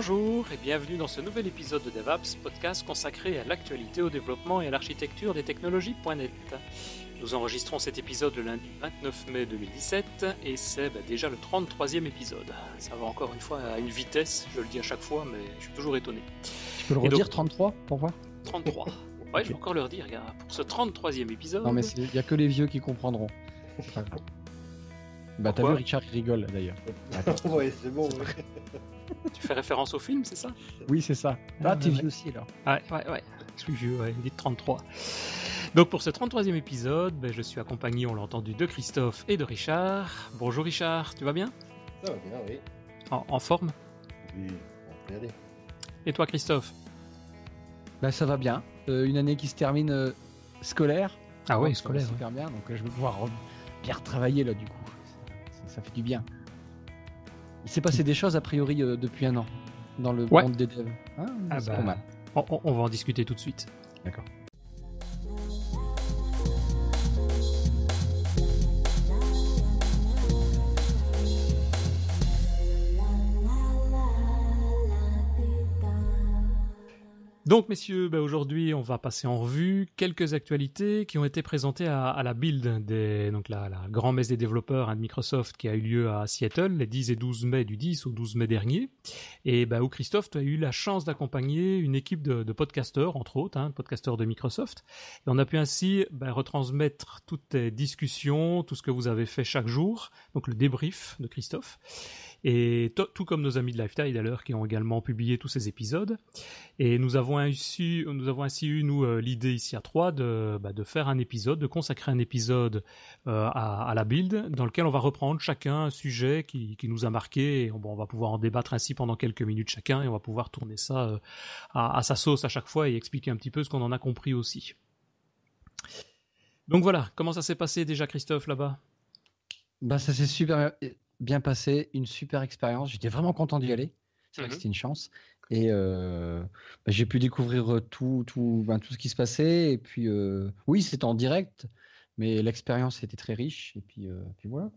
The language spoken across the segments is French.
Bonjour et bienvenue dans ce nouvel épisode de DevApps, podcast consacré à l'actualité, au développement et à l'architecture des technologies.net. Nous enregistrons cet épisode le lundi 29 mai 2017 et c'est bah, déjà le 33e épisode. Ça va encore une fois à une vitesse, je le dis à chaque fois, mais je suis toujours étonné. Tu peux le redire 33 pour voir 33. Ouais, je vais encore le redire, gars. Pour ce 33e épisode. Non, mais il n'y a que les vieux qui comprendront. bah, t'as vu, Richard rigole d'ailleurs. ouais, c'est bon. Ouais tu fais référence au film, c'est ça Oui, c'est ça. Ah, t'es vieux aussi, alors. Ouais, ouais, ouais. Je suis vieux, Il est 33. Donc pour ce 33e épisode, ben, je suis accompagné, on l'a entendu, de Christophe et de Richard. Bonjour Richard, tu vas bien Ça va bien, oui. En, forme Oui, Regardez. Et toi Christophe ben, Ça va bien. Euh, une année qui se termine euh, scolaire. Ah ouais, scolaire. Super bien, donc euh, je vais pouvoir bien retravailler là du coup. ça fait du bien. Il s'est passé des choses a priori euh, depuis un an dans le monde des devs. Ah, ah bah, on, on, va en discuter tout de suite. D'accord. Donc, messieurs, ben, aujourd'hui, on va passer en revue quelques actualités qui ont été présentées à, la Build, des, donc la, grand messe des développeurs hein, de Microsoft qui a eu lieu à Seattle les 10 et 12 mai, du 10 au 12 mai dernier. Et bah, où Christophe, tu as eu la chance d'accompagner une équipe de, podcasteurs, entre autres, hein, podcasteurs de Microsoft. Et on a pu ainsi ben, retransmettre toutes les discussions, tout ce que vous avez fait chaque jour, donc le débrief de Christophe et tout comme nos amis de Lifetime d'ailleurs qui ont également publié tous ces épisodes. Et nous avons, ainsi, nous avons eu, nous, euh, l'idée ici à Troyes bah, de, faire un épisode, de consacrer un épisode euh, à, la build, dans lequel on va reprendre chacun un sujet qui, nous a marqué, et on, va pouvoir en débattre ainsi pendant quelques minutes chacun, et on va pouvoir tourner ça euh, à, sa sauce à chaque fois et expliquer un petit peu ce qu'on en a compris aussi. Donc voilà, comment ça s'est passé déjà Christophe là-bas Bah ça s'est super bien passé, une super expérience. J'étais vraiment content d'y aller. C'est vrai que mmh c'était une chance. Et euh, bah, j'ai pu découvrir euh, tout, tout, ben, tout ce qui se passait. Et puis, euh, oui, c'était en direct, mais l'expérience était très riche. Et puis, puis voilà.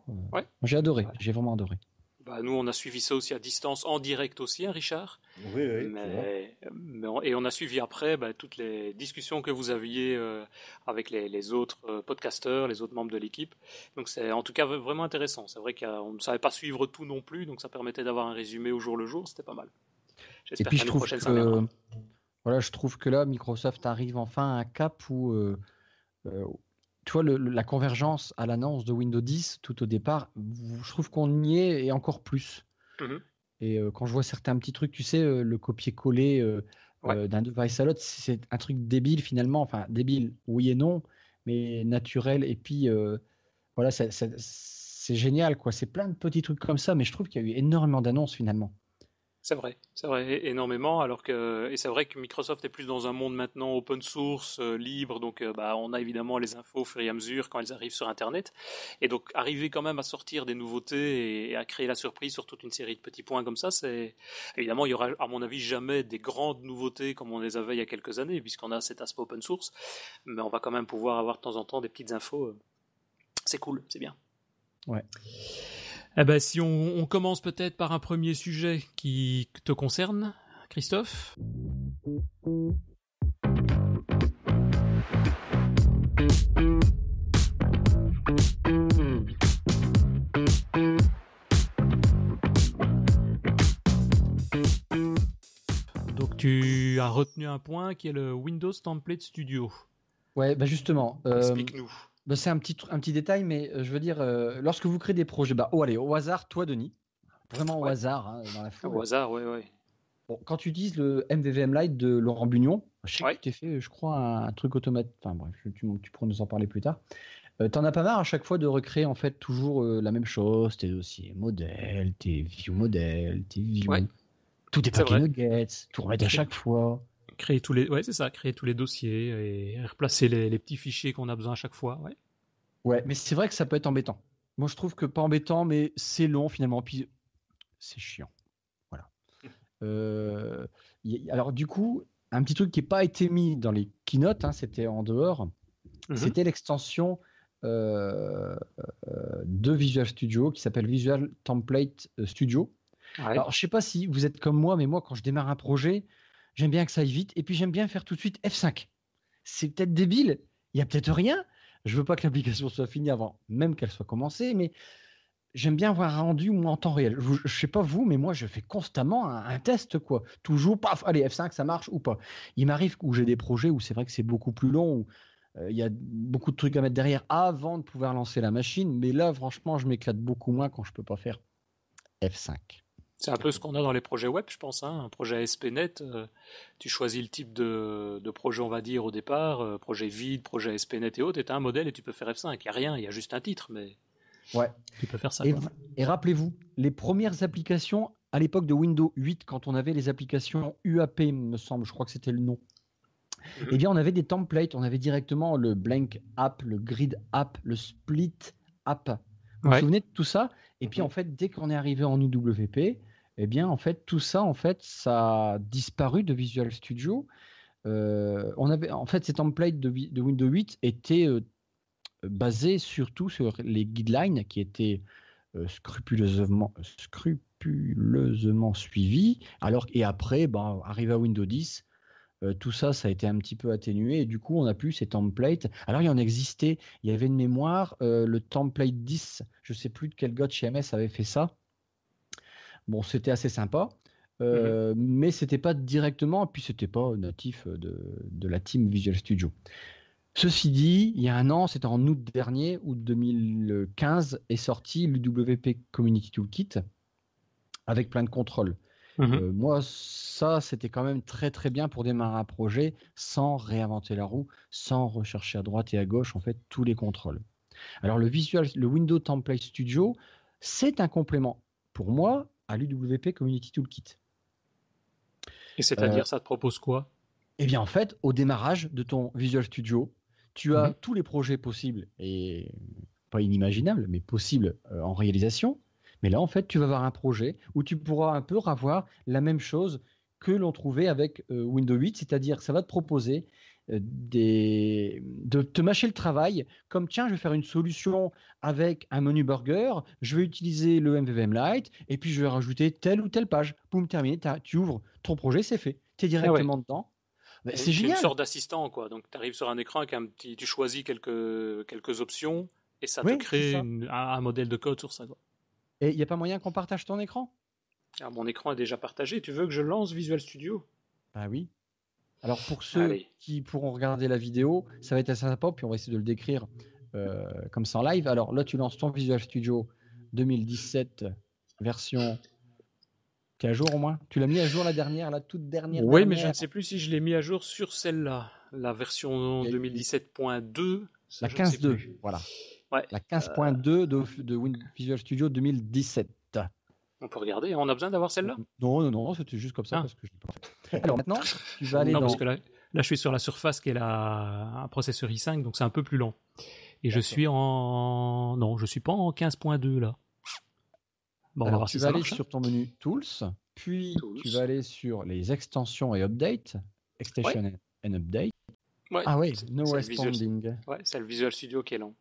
J'ai adoré, j'ai vraiment adoré. Bah, nous, on a suivi ça aussi à distance, en direct aussi, hein, Richard. Oui, oui. et on a suivi après bah, toutes les discussions que vous aviez euh, avec les, autres euh, podcasteurs, les autres membres de l'équipe. Donc, c'est en tout cas vraiment intéressant. C'est vrai qu'on ne savait pas suivre tout non plus, donc ça permettait d'avoir un résumé au jour le jour. C'était pas mal. J'espère que je trouve prochaine, que... Voilà, je trouve que là, Microsoft arrive enfin à un cap où. Euh, tu vois, la convergence à l'annonce de Windows 10 tout au départ, je trouve qu'on y est et encore plus. Mhm. Et euh, quand je vois certains petits trucs, tu sais, euh, le copier-coller euh, d'un device à l'autre, c'est un truc débile finalement, enfin débile, oui et non, mais naturel. Et puis, voilà, c'est génial, quoi. C'est plein de petits trucs comme ça, mais je trouve qu'il y a eu énormément d'annonces finalement. C'est vrai, c'est vrai énormément. Alors que et c'est vrai que Microsoft est plus dans un monde maintenant open source, euh, libre. Donc euh, bah, on a évidemment les infos au fur et à mesure quand elles arrivent sur Internet. Et donc arriver quand même à sortir des nouveautés et, et à créer la surprise sur toute une série de petits points comme ça, c'est évidemment il y aura à mon avis jamais des grandes nouveautés comme on les avait il y a quelques années puisqu'on a cet aspect open source. Mais on va quand même pouvoir avoir de temps en temps des petites infos. Euh, c'est cool, c'est bien. Ouais. Eh ben, si on, commence peut-être par un premier sujet qui te concerne, Christophe. Donc tu as retenu un point qui est le Windows Template Studio. Ouais, bah justement. Euh, Explique-nous. Bah, c'est un petit, un petit détail, mais euh, je veux dire, euh, lorsque vous créez des projets, oh, allez, au hasard, toi, Denis, vraiment au hasard, hein, dans la Au hasard, oui, oui. quand tu dis le MVVM Lite de Laurent Bunion, je sais que tu t'es fait, euh, je crois, un, truc automatique. Enfin bref, tu, pourras nous en parler plus tard. tu T'en as pas marre à chaque fois de recréer en fait toujours la même chose, tes dossiers modèles, tes view modèles, tes view. Tout est, packages, nuggets, tout remettre à chaque fois. Créer tous les, ouais, c'est ça, créer tous les dossiers et replacer les, petits fichiers qu'on a besoin à chaque fois. Ouais. Ouais, mais c'est vrai que ça peut être embêtant. Moi, je trouve que pas embêtant, mais c'est long finalement. Puis c'est chiant. Voilà. Euh, alors, du coup, un petit truc qui n'a pas été mis dans les keynotes, hein, c'était en dehors, mm-hmm. c'était l'extension euh, euh, de Visual Studio qui s'appelle Visual Template Studio. Alors, je sais pas si vous êtes comme moi, mais moi, quand je démarre un projet, j'aime bien que ça aille vite, et puis j'aime bien faire tout de suite F5. C'est peut-être débile, il n'y a peut-être rien. Je veux pas que l'application soit finie avant même qu'elle soit commencée, mais j'aime bien voir rendu en temps réel. Je, ne sais pas vous, mais moi je fais constamment un, test quoi. Toujours paf, allez F5 ça marche ou pas. Il m'arrive où j'ai des projets où c'est vrai que c'est beaucoup plus long où euh, il y a beaucoup de trucs à mettre derrière avant de pouvoir lancer la machine, mais là franchement je m'éclate beaucoup moins quand je peux pas faire F5. C'est un peu ce qu'on a dans les projets web, je pense. Hein. Un projet ASP.NET, euh, tu choisis le type de, projet, on va dire, au départ, euh, projet vide, projet ASP.NET et autres, et tu as un modèle et tu peux faire F5. Il n'y a rien, il y a juste un titre, mais tu peux faire ça. Et, rappelez-vous, les premières applications à l'époque de Windows 8, quand on avait les applications UAP, me semble, je crois que c'était le nom, mhm. eh bien, on avait des templates, on avait directement le blank app, le grid app, le split app. Vous vous souvenez de tout ça Et puis, mhm. en fait, dès qu'on est arrivé en UWP, eh bien, en fait, tout ça, en fait, ça a disparu de Visual Studio. Euh, on avait, en fait, ces templates de, de Windows 8 étaient euh, basés surtout sur les guidelines qui étaient euh, scrupuleusement, scrupuleusement suivis. Alors, et après, ben, arrivé à Windows 10, tout ça, ça a été un petit peu atténué et du coup, on n'a plus ces templates. Alors, il y en existait. Il y avait une mémoire, le template 10, je ne sais plus de quel gars de chez MS avait fait ça Bon, c'était assez sympa. mais ce n'était mais c'était pas directement, et puis c'était pas natif euh, de, la team Visual Studio. Ceci dit, il y a un an, c'était en août dernier, août 2015, est sorti l'UWP Community Toolkit avec plein de contrôles. Mm-hmm. Euh, moi, ça, c'était quand même très très bien pour démarrer un projet sans réinventer la roue, sans rechercher à droite et à gauche en fait tous les contrôles. Alors le visual, le Windows Template Studio, c'est un complément pour moi à l'UWP Community Toolkit. Et c'est-à-dire, euh, ça te propose quoi Eh bien, en fait, au démarrage de ton Visual Studio, tu as mhm. tous les projets possibles et pas inimaginables, mais possibles euh, en réalisation. Mais là, en fait, tu vas avoir un projet où tu pourras un peu avoir la même chose que l'on trouvait avec euh, Windows 8, c'est-à-dire ça va te proposer euh, de te mâcher le travail, comme tiens, je vais faire une solution avec un menu burger, je vais utiliser le MVVM light et puis je vais rajouter telle ou telle page. Boum, terminé, tu ouvres ton projet, c'est fait. Tu es ah directement dedans. Bah, c'est génial. une sorte d'assistant, quoi. Donc, tu arrives sur un écran avec petit, tu choisis quelques, quelques options, et ça te crée un, modèle de code sur ça, Et il n'y a pas moyen qu'on partage ton écran Alors, ah, Mon écran est déjà partagé. Tu veux que je lance Visual Studio bah oui. Alors pour ceux qui pourront regarder la vidéo, ça va être assez sympa, puis on va essayer de le décrire euh, comme ça en live. Alors là, tu lances ton Visual Studio 2017 version qui est à jour au moins. Tu l'as mis à jour la dernière, la toute dernière. Oui, mais je ne sais plus si je l'ai mis à jour sur celle-là, la version 2017.2. La 15.2, voilà. La 15.2 euh, de, de Visual Studio 2017. On peut regarder, hein. on a besoin d'avoir celle-là Non, non, non, c'était juste comme ça ah. Alors maintenant, tu vas aller non, parce que là, je suis sur la surface qui est un processeur i5, donc c'est un peu plus lent. Et je suis en... Non, je suis pas en 15.2 là. Bon, on va tu vas aller hein. sur ton menu Tools, puis tu vas aller sur les extensions et Updates. Extension and Update. ah oui, No Responding. c'est le Visual Studio qui est lent.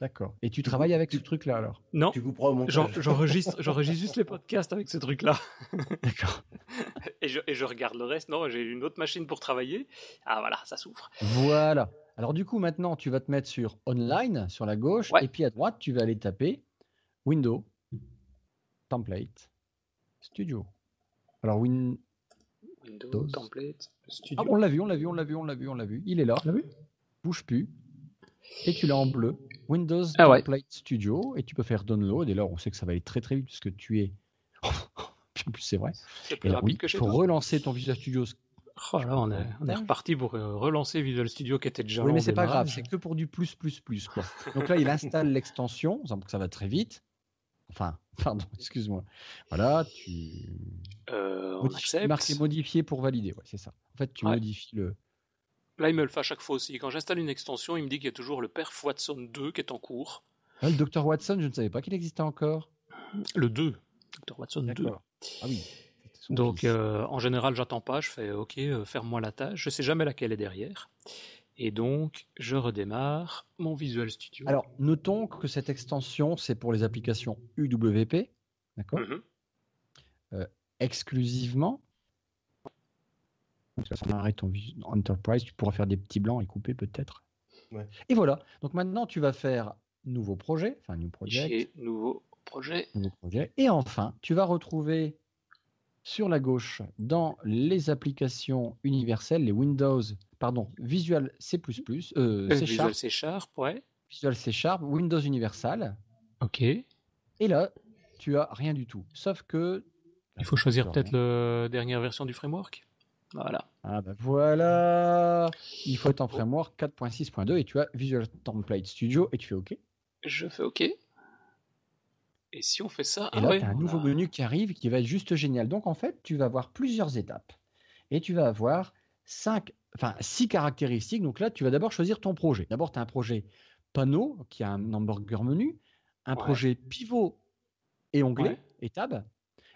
D'accord. Et tu travailles avec ce truc-là alors Non. Tu prends mon J'enregistre, j'enregistre juste les podcasts avec ce truc-là. D'accord. Et je, regarde le reste. Non, j'ai une autre machine pour travailler. Ah voilà, ça souffre. Voilà. Alors du coup, maintenant, tu vas te mettre sur online sur la gauche, et puis à droite, tu vas aller taper Windows Template Studio. Alors Win... Windows Template Studio. Ah, on l'a vu, on l'a vu, on l'a vu, on l'a vu, on l'a vu. Il est là. L'a vu Bouge plus et tu l'as en bleu. Windows ah Play Studio et tu peux faire download. Et là, on sait que ça va aller très très vite puisque tu es. en plus, c'est vrai. il faut relancer ton Visual Studio. Oh là, on, est, reparti pour euh, relancer Visual Studio qui était déjà. Oui, mais c'est pas grave, c'est que pour du plus plus plus quoi. Donc là, il installe l'extension, que ça va très vite. Enfin, pardon, excuse-moi. Voilà, tu. Euh, on modifier pour valider, ouais, c'est ça. En fait, tu modifies le, Là, il me le fait à chaque fois aussi. Quand j'installe une extension, il me dit qu'il y a toujours le perf Watson 2 qui est en cours. Ah, le Dr. Watson, je ne savais pas qu'il existait encore. Le 2. Dr. Watson 2. Ah oui. Donc, euh, en général, j'attends pas. Je fais OK, euh, ferme-moi la tâche. Je sais jamais laquelle est derrière. Et donc, je redémarre mon Visual Studio. Alors, notons que cette extension, c'est pour les applications UWP, d'accord mhm. euh, Exclusivement. Ça s'arrête en Enterprise, tu pourras faire des petits blancs et couper peut-être. Et voilà. Donc maintenant, tu vas faire nouveau projet, enfin new nouveau projet. Nouveau projet. Et enfin, tu vas retrouver sur la gauche dans les applications universelles, les Windows, pardon, Visual C++, euh, euh, Visual C Sharp, ouais. Visual C Sharp, Windows Universal. Ok. Et là, tu as rien du tout, sauf que il faut choisir peut-être la dernière version du framework. Voilà. Ah ben voilà Il faut être en framework 4.6.2 et tu as Visual Template Studio et tu fais OK. Je fais OK. Et si on fait ça, et ah un nouveau menu qui arrive qui va être juste génial. Donc en fait, tu vas avoir plusieurs étapes et tu vas avoir cinq, enfin six caractéristiques. Donc là, tu vas d'abord choisir ton projet. D'abord, tu as un projet panneau qui a un hamburger menu, un projet pivot et onglet et tab,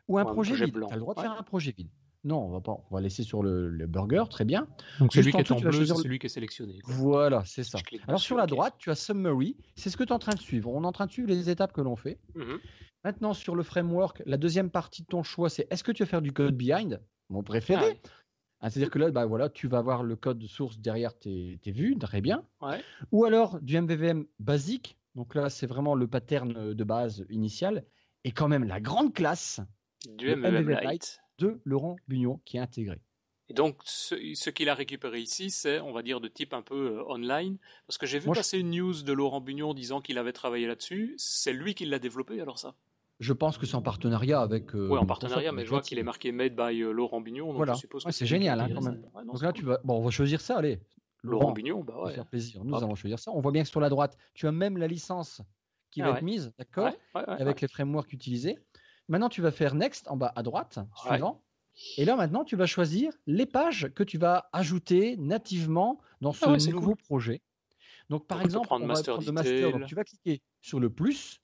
ou un projet, projet, vide. Tu as le droit de faire un projet vide. Non, on va pas. On va laisser sur le, burger, très bien. Donc celui qui est en bleu, c'est celui qui est sélectionné. Voilà, c'est ça. Alors sur la droite, tu as Summary. C'est ce que tu es en train de suivre. On est en train de suivre les étapes que l'on fait. Mhm. Maintenant, sur le framework, la deuxième partie de ton choix, c'est est-ce que tu veux faire du code behind Mon préféré. Hein, c'est-à-dire que là, bah voilà, tu vas avoir le code source derrière tes, vues, très bien. Ou alors du MVVM basique. Donc là, c'est vraiment le pattern euh, de base initial. Et quand même, la grande classe du MVVM light de Laurent Bugnon qui est intégré. Et donc, ce, qu'il a récupéré ici, c'est, on va dire, de type un peu euh, online. Parce que j'ai vu passer une news de Laurent Bugnon disant qu'il avait travaillé là-dessus. C'est lui qui l'a développé, alors ça Je pense que c'est en partenariat avec. Euh, oui, en partenariat, mais je vois qu'il est marqué Made by euh, Laurent Bugnon. voilà. c'est génial, hein, quand même. donc là, tu vas... bon, on va choisir ça, allez. Laurent, Bignon, Bugnon, bah ouais. faire plaisir. Nous allons choisir ça. On voit bien que sur la droite, tu as même la licence qui ah va être mise, d'accord, avec les frameworks utilisés. Maintenant, tu vas faire Next en bas à droite, suivant. Et là, maintenant, tu vas choisir les pages que tu vas ajouter nativement dans ce ah nouveau projet. Donc, par exemple, tu vas cliquer sur le plus.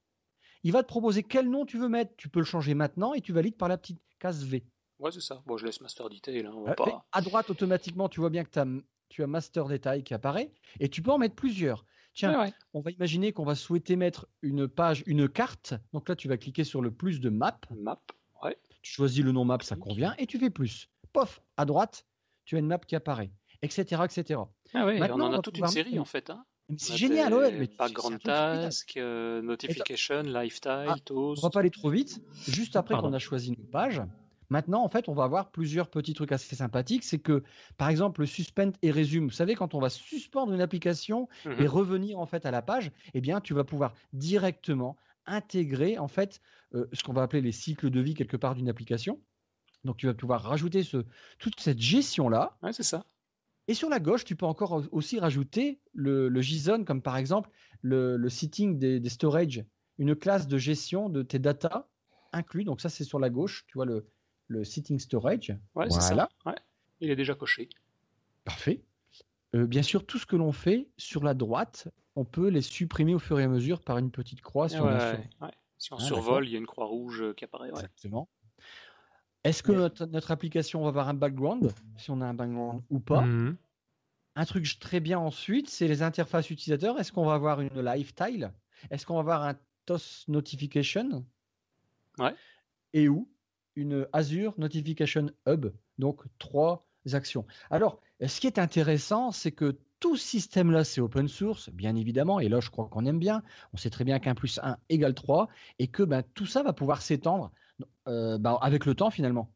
Il va te proposer quel nom tu veux mettre. Tu peux le changer maintenant et tu valides par la petite case V. Ouais, c'est ça. Bon, je laisse Master Detail. Hein, euh, à droite, automatiquement, tu vois bien que tu as, tu as Master Detail qui apparaît. Et tu peux en mettre plusieurs tiens, on va imaginer qu'on va souhaiter mettre une page, une carte. Donc là, tu vas cliquer sur le plus de map. Map, Tu choisis le nom map, ça convient, et tu fais plus. Pof, à droite, tu as une map qui apparaît, etc. etc. Ah oui, on en a toute une série en fait. Hein. c'est génial, ouais. Pas grand task, euh, notification, lifetime, toast. Ah, on va pas aller trop vite. Juste après qu'on a choisi une page, Maintenant, en fait, on va avoir plusieurs petits trucs assez sympathiques. C'est que, par exemple, le suspend et résume. Vous savez, quand on va suspendre une application mm-hmm. et revenir en fait à la page, eh bien, tu vas pouvoir directement intégrer en fait euh, ce qu'on va appeler les cycles de vie quelque part d'une application. Donc, tu vas pouvoir rajouter toute cette gestion là. Ouais, c'est ça. Et sur la gauche, tu peux encore aussi rajouter le, JSON, comme par exemple le, le sitting des, des storage, une classe de gestion de tes data inclus. Donc ça, c'est sur la gauche, tu vois le, le sitting storage. Ouais, voilà. Ça. Il est déjà coché. Parfait. Euh, bien sûr, tout ce que l'on fait sur la droite, on peut les supprimer au fur et à mesure par une petite croix. Si, on, si on ah, survole, il y a une croix rouge euh, qui apparaît. Exactement. Est-ce que notre, application va avoir un background Si on a un background ou pas mhm. Un truc très bien ensuite, c'est les interfaces utilisateurs. Est-ce qu'on va avoir une live tile Est-ce qu'on va avoir un TOS notification Ouais. Et où une Azure Notification Hub, donc trois actions. Alors, ce qui est intéressant, c'est que tout système-là, c'est open source, bien évidemment, et là, je crois qu'on aime bien. On sait très bien qu'un plus un égale 3, et que ben, tout ça va pouvoir s'étendre euh, ben, avec le temps, finalement.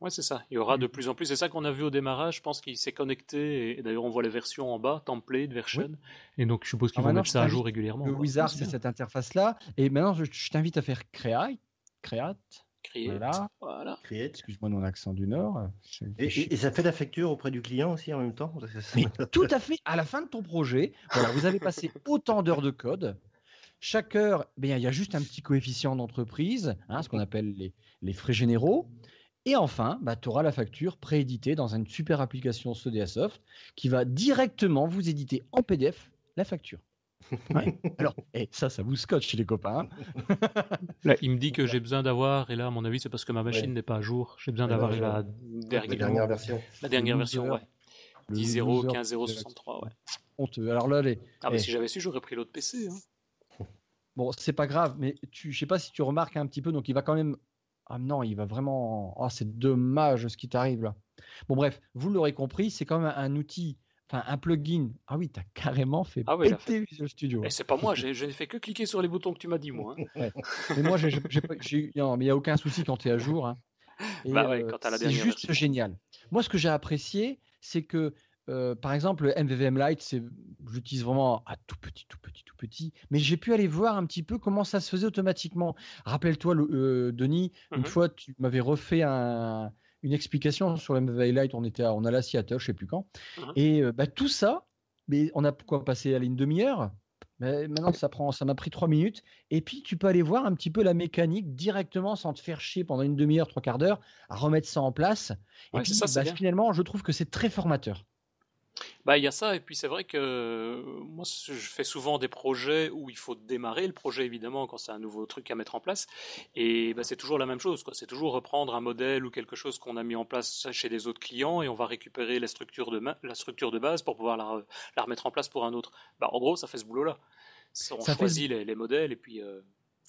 Oui, c'est ça. Il y aura de mm. plus en plus. C'est ça qu'on a vu au démarrage. Je pense qu'il s'est connecté. Et, d'ailleurs, on voit les versions en bas, template, version. Et donc, je suppose qu'ils ah, vont mettre ça à jour régulièrement. Le Wizard, c'est cette interface-là. Et maintenant, je, t'invite à faire Create. Create. Create. excuse-moi mon accent du Nord. Et, ça fait la facture auprès du client aussi en même temps Tout à fait. À la fin de ton projet, vous avez passé autant d'heures de code. Chaque heure, eh il y a juste un petit coefficient d'entreprise, hein, ce qu'on appelle les, frais généraux. Et enfin, bah, tu auras la facture prééditée dans une super application Soft qui va directement vous éditer en PDF la facture. Alors, et eh, ça, ça vous scotche, les copains. Hein. il me dit que j'ai besoin d'avoir, et là, à mon avis, c'est parce que ma machine n'est pas à jour. J'ai besoin d'avoir la, dernière version. La dernière version, ouais. 10.0, ouais. Honteux. Alors là, les. Ah, eh. si j'avais su, j'aurais pris l'autre PC. Hein. Bon, c'est pas grave, mais tu, je sais pas si tu remarques un petit peu, donc il va quand même. Ah non, il va vraiment. Ah, c'est dommage ce qui t'arrive là. Bon, bref, vous l'aurez compris, c'est quand même un outil un plugin. Ah oui, tu as carrément fait ah oui, Studio. Hein. Et c'est pas moi, je n'ai fait que cliquer sur les boutons que tu m'as dit, moi. Hein. Mais moi, j'ai, il n'y a aucun souci quand tu es à jour. Hein. Bah ouais, euh, c'est juste génial. Moi, ce que j'ai apprécié, c'est que, euh, par exemple, le MVVM Lite, j'utilise vraiment à tout petit, tout petit, tout petit, mais j'ai pu aller voir un petit peu comment ça se faisait automatiquement. Rappelle-toi, euh, Denis, une mmh fois, tu m'avais refait un, une explication sur le MV Light. On était, à, on allait à Seattle, je sais plus quand. Mhm. Et euh, bah, tout ça, mais on a quoi passé à une demi-heure. Mais maintenant, ça prend, ça m'a pris trois minutes. Et puis, tu peux aller voir un petit peu la mécanique directement sans te faire chier pendant une demi-heure, trois quarts d'heure à remettre ça en place. et bah, finalement, je trouve que c'est très formateur. Bah, il y a ça, et puis c'est vrai que euh, moi, je fais souvent des projets où il faut démarrer le projet, évidemment, quand c'est un nouveau truc à mettre en place, et bah, c'est toujours la même chose, quoi. C'est toujours reprendre un modèle ou quelque chose qu'on a mis en place chez des autres clients, et on va récupérer la structure de, la structure de base pour pouvoir la, remettre en place pour un autre. Bah, en gros, ça fait ce boulot-là. On choisit les, modèles, et puis... Euh,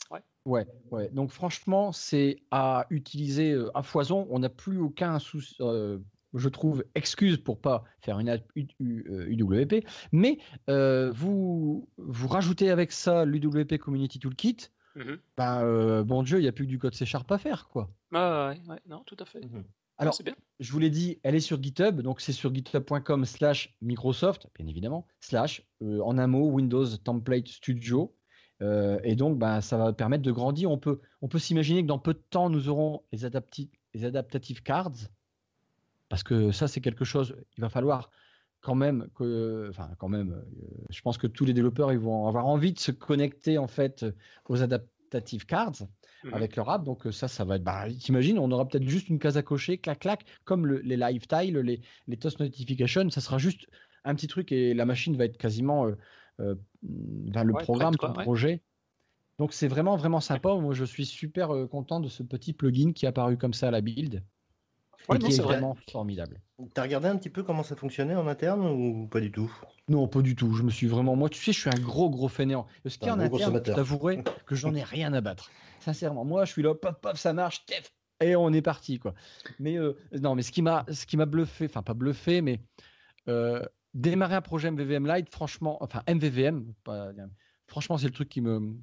ouais. ouais. Ouais, Donc franchement, c'est à utiliser euh, à foison. On n'a plus aucun souci, je trouve, excuse pour pas faire une UWP, euh, mais euh, vous, vous rajoutez avec ça l'UWP Community Toolkit, mhm. bah, euh, bon Dieu, il n'y a plus que du code C à faire, quoi. Ah ouais, non, tout à fait. Mhm. Ah, Alors, je vous l'ai dit, elle est sur GitHub, donc c'est sur github.com slash Microsoft, bien évidemment, slash, en un mot, Windows Template Studio. et donc, bah, ça va permettre de grandir. On peut, on peut s'imaginer que dans peu de temps, nous aurons les, adapti les adaptative cards, parce que ça, c'est quelque chose, il va falloir quand même que, enfin quand même, euh, je pense que tous les développeurs ils vont avoir envie de se connecter en fait aux adaptative cards mmh avec leur app. Donc euh, ça, ça va être, bah, t'imagines, on aura peut-être juste une case à cocher, clac clac, comme les live tiles, les, les toast notifications, ça sera juste un petit truc et la machine va être quasiment euh, le programme, le projet. Donc c'est vraiment vraiment sympa. Moi je suis super content de ce petit plugin qui est apparu comme ça à la build. Ouais, vraiment formidable. T'as regardé un petit peu comment ça fonctionnait en interne ou pas du tout Non, pas du tout. Je me suis vraiment. Moi, tu sais, je suis un gros, gros fainéant. qui est en interne, je t'avouerai que j'en ai rien à battre. Sincèrement, moi, je suis là, pop, pop, ça marche, tef, et on est parti, quoi. Mais euh, non, mais ce qui m'a bluffé, enfin, pas bluffé, mais euh, démarrer un projet MVVM Light, franchement, enfin, MVVM, franchement, c'est le truc qui me,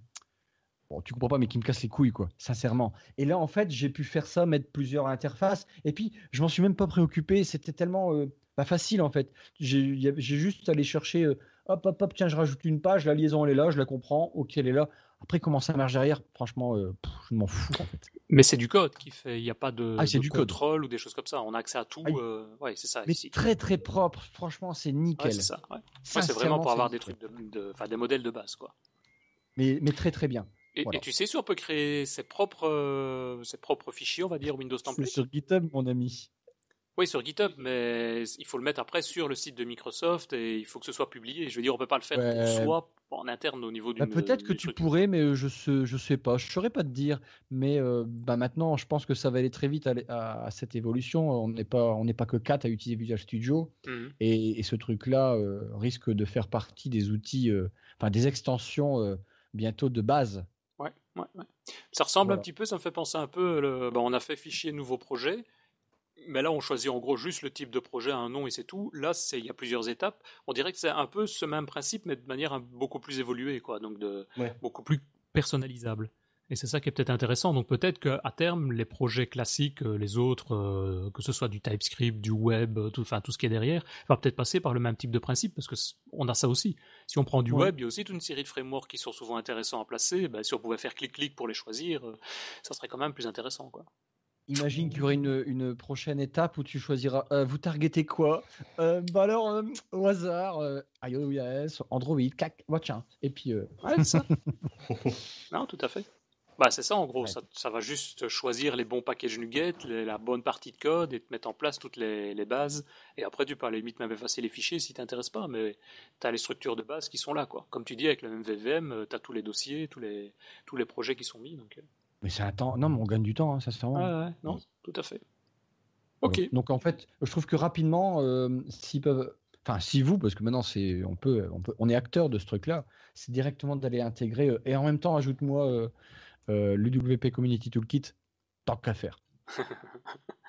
Bon, tu comprends pas, mais qui me casse les couilles, quoi, sincèrement. Et là, en fait, j'ai pu faire ça, mettre plusieurs interfaces. Et puis, je m'en suis même pas préoccupé. C'était tellement euh, pas facile, en fait. J'ai juste allé chercher, euh, hop, hop, hop, tiens, je rajoute une page, la liaison, elle est là, je la comprends, ok, elle est là. Après, comment ça marche derrière Franchement, euh, je m'en fous, en fait. Mais c'est du code qui fait, il n'y a pas de, ah, du contrôle ou des choses comme ça. On a accès à tout. Ah, ouais, c'est ça. Mais très, très propre. Franchement, c'est nickel. c'est ça. c'est vraiment pour avoir des trucs de des modèles de base, quoi. Mais, mais, très très bien. Et, tu sais si on peut créer ses propres, euh, ses propres fichiers, on va dire, Windows Template Sur GitHub, mon ami. Oui, sur GitHub, mais il faut le mettre après sur le site de Microsoft et il faut que ce soit publié. Je veux dire, on peut pas le faire soit en interne au niveau bah, du peut-être que tu pourrais, mais euh, je ne je sais pas. Je saurais pas te dire. Mais euh, bah, maintenant, je pense que ça va aller très vite à, cette évolution. On n'est pas, on n'est pas que quatre à utiliser Visual Studio mhm. et, ce truc-là risque de faire partie des outils, enfin des extensions bientôt de base Ouais, Ça ressemble un petit peu, ça me fait penser un peu. on a fait fichier nouveau projet, mais là on choisit en gros juste le type de projet, un nom et c'est tout. Là, il y a plusieurs étapes. On dirait que c'est un peu ce même principe, mais de manière beaucoup plus évoluée, quoi. Donc de... beaucoup plus personnalisable. Et c'est ça qui est peut-être intéressant. Donc peut-être qu'à terme, les projets classiques, euh, les autres, euh, que ce soit du TypeScript, du web, euh, tout, enfin tout ce qui est derrière, va peut-être passer par le même type de principe parce que on a ça aussi. Si on prend du web, il y a aussi toute une série de frameworks qui sont souvent intéressants à placer. Ben, si on pouvait faire clic-clic pour les choisir, ça serait quand même plus intéressant, quoi. Imagine qu'il y aurait une, une, prochaine étape où tu choisiras, vous targetez quoi Bah alors, au hasard, iOS, Android, et puis, ça. non, tout à fait. Bah, c'est ça en gros, ça, va juste choisir les bons packages nugget la bonne partie de code et te mettre en place toutes les, bases. Et après, tu peux à la limite même effacer les fichiers si tu t'intéresses pas, mais tu as les structures de base qui sont là. quoi. Comme tu dis, avec le VVM, euh, tu as tous les dossiers, tous les, tous les projets qui sont mis. Donc... Euh. Mais ça attend, non, mais on gagne du temps, ça c'est vraiment. non, tout à fait. Ok. Donc en fait, je trouve que rapidement, euh, s'ils peuvent enfin si vous, parce que maintenant c'est, on peut, on on est acteur de ce truc-là, c'est directement d'aller intégrer et en même temps ajoute-moi euh, l'UWP Community Toolkit, tant qu'à faire.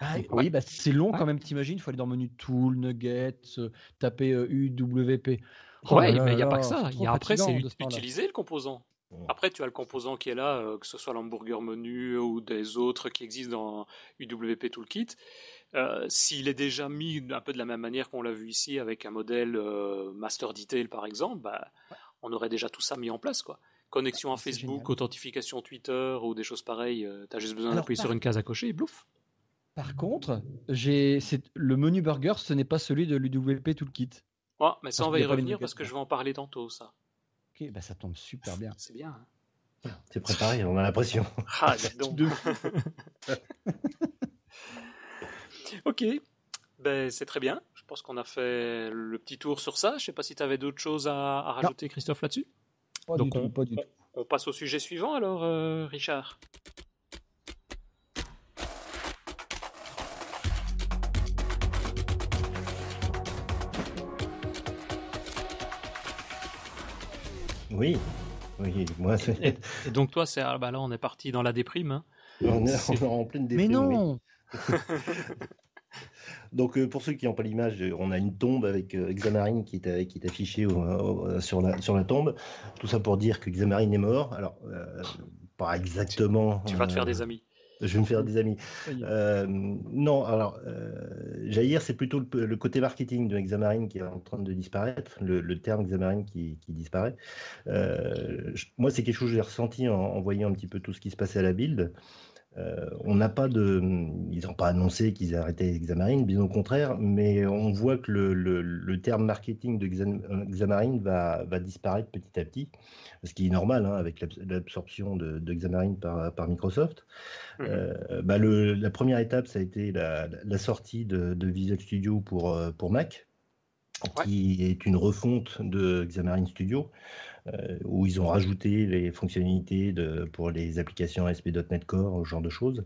Ah, oui, bah, c'est long quand même, t'imagines, il faut aller dans menu Tool, Nugget, euh, taper UWP. Euh, oh mais il n'y bah, a pas que ça. Y a après, c'est hein, utiliser le composant. Après, tu as le composant qui est là, que ce soit l'hamburger menu ou des autres qui existent dans UWP Toolkit. S'il est déjà mis un peu de la même manière qu'on l'a vu ici avec un modèle Master Detail par exemple, bah, on aurait déjà tout ça mis en place. quoi connexion ah, à Facebook, authentification Twitter ou des choses pareilles. Euh, tu as juste besoin d'appuyer sur une case à cocher et blouf. Par contre, le menu burger, ce n'est pas celui de l'UWP Toolkit. Ouais, mais ça, on va y revenir parce que je vais en parler tantôt, ça. Ok, bah, ça tombe super bien. C'est bien. Hein. préparé, on a l'impression. Ah, donc. ok, ben, c'est très bien. Je pense qu'on a fait le petit tour sur ça. Je ne sais pas si tu avais d'autres choses à, rajouter, Christophe, là-dessus. Donc on, passe au sujet suivant alors, euh, Richard Oui, oui, moi c'est. donc toi, c'est ah, bah là, on est parti dans la déprime. Hein. On, est, en pleine déprime. Mais non. Donc euh, pour ceux qui n'ont pas l'image, euh, on a une tombe avec Examarine euh, qui est, affichée sur, la, tombe. Tout ça pour dire que est mort. Alors pas exactement. Tu, vas te faire des amis. Je vais me faire des amis. non, alors, euh, c'est plutôt le, côté marketing de Examarine qui est en train de disparaître, le, terme Examarine qui, disparaît. moi, c'est quelque chose que j'ai ressenti en, voyant un petit peu tout ce qui se passait à la build. Euh, on n'a pas de, ils n'ont pas annoncé qu'ils arrêtaient Xamarin, bien au contraire, mais on voit que le, terme marketing de euh, Xamarin va, disparaître petit à petit, ce qui est normal hein, avec l'absorption de, par, Microsoft. Mmh. Euh, bah, la première étape, ça a été la, sortie de, Visual Studio pour Mac qui est une refonte de Xamarin Studio, euh, où ils ont rajouté les fonctionnalités pour les applications SP.NET Core, ce genre de choses.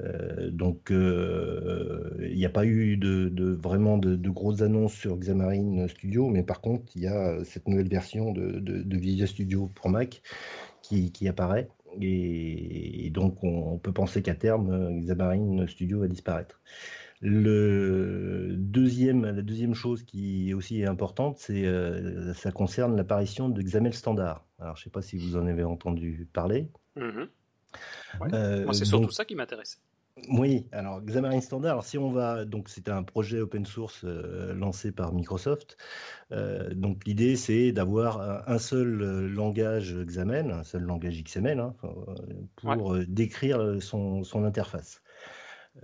Euh, donc, euh, il n'y a pas eu de, vraiment de, grosses annonces sur Xamarin Studio, mais par contre, il y a cette nouvelle version de, Visual Studio pour Mac qui, apparaît. Et, donc, on peut penser qu'à terme, Xamarin Studio va disparaître. Le deuxième, la deuxième chose qui est aussi importante, c'est euh, ça concerne l'apparition de XAML standard. Alors, je ne sais pas si vous en avez entendu parler. Mm-hmm. Euh, c'est surtout ça qui m'intéresse. Oui, alors Xamarin Standard, alors si on va, donc c'était un projet open source euh, lancé par Microsoft. donc l'idée c'est d'avoir un seul langage XAML, un seul langage XML, hein, pour décrire son interface.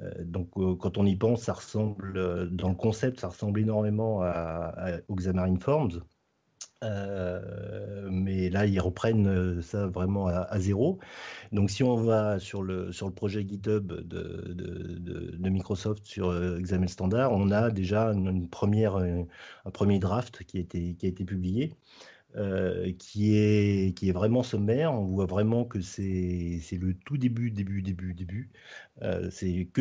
Euh, donc euh, quand on y pense, ça ressemble, euh, dans le concept, ça ressemble énormément à, à Forms. mais là, ils reprennent ça vraiment à, zéro. Donc, si on va sur le, sur le projet GitHub de, Microsoft sur XML Standard, on a déjà une, première, un premier draft qui qui a été publié. Euh, qui, est, qui est vraiment sommaire. On voit vraiment que c'est le tout début, début, début, début. Euh, c'est que,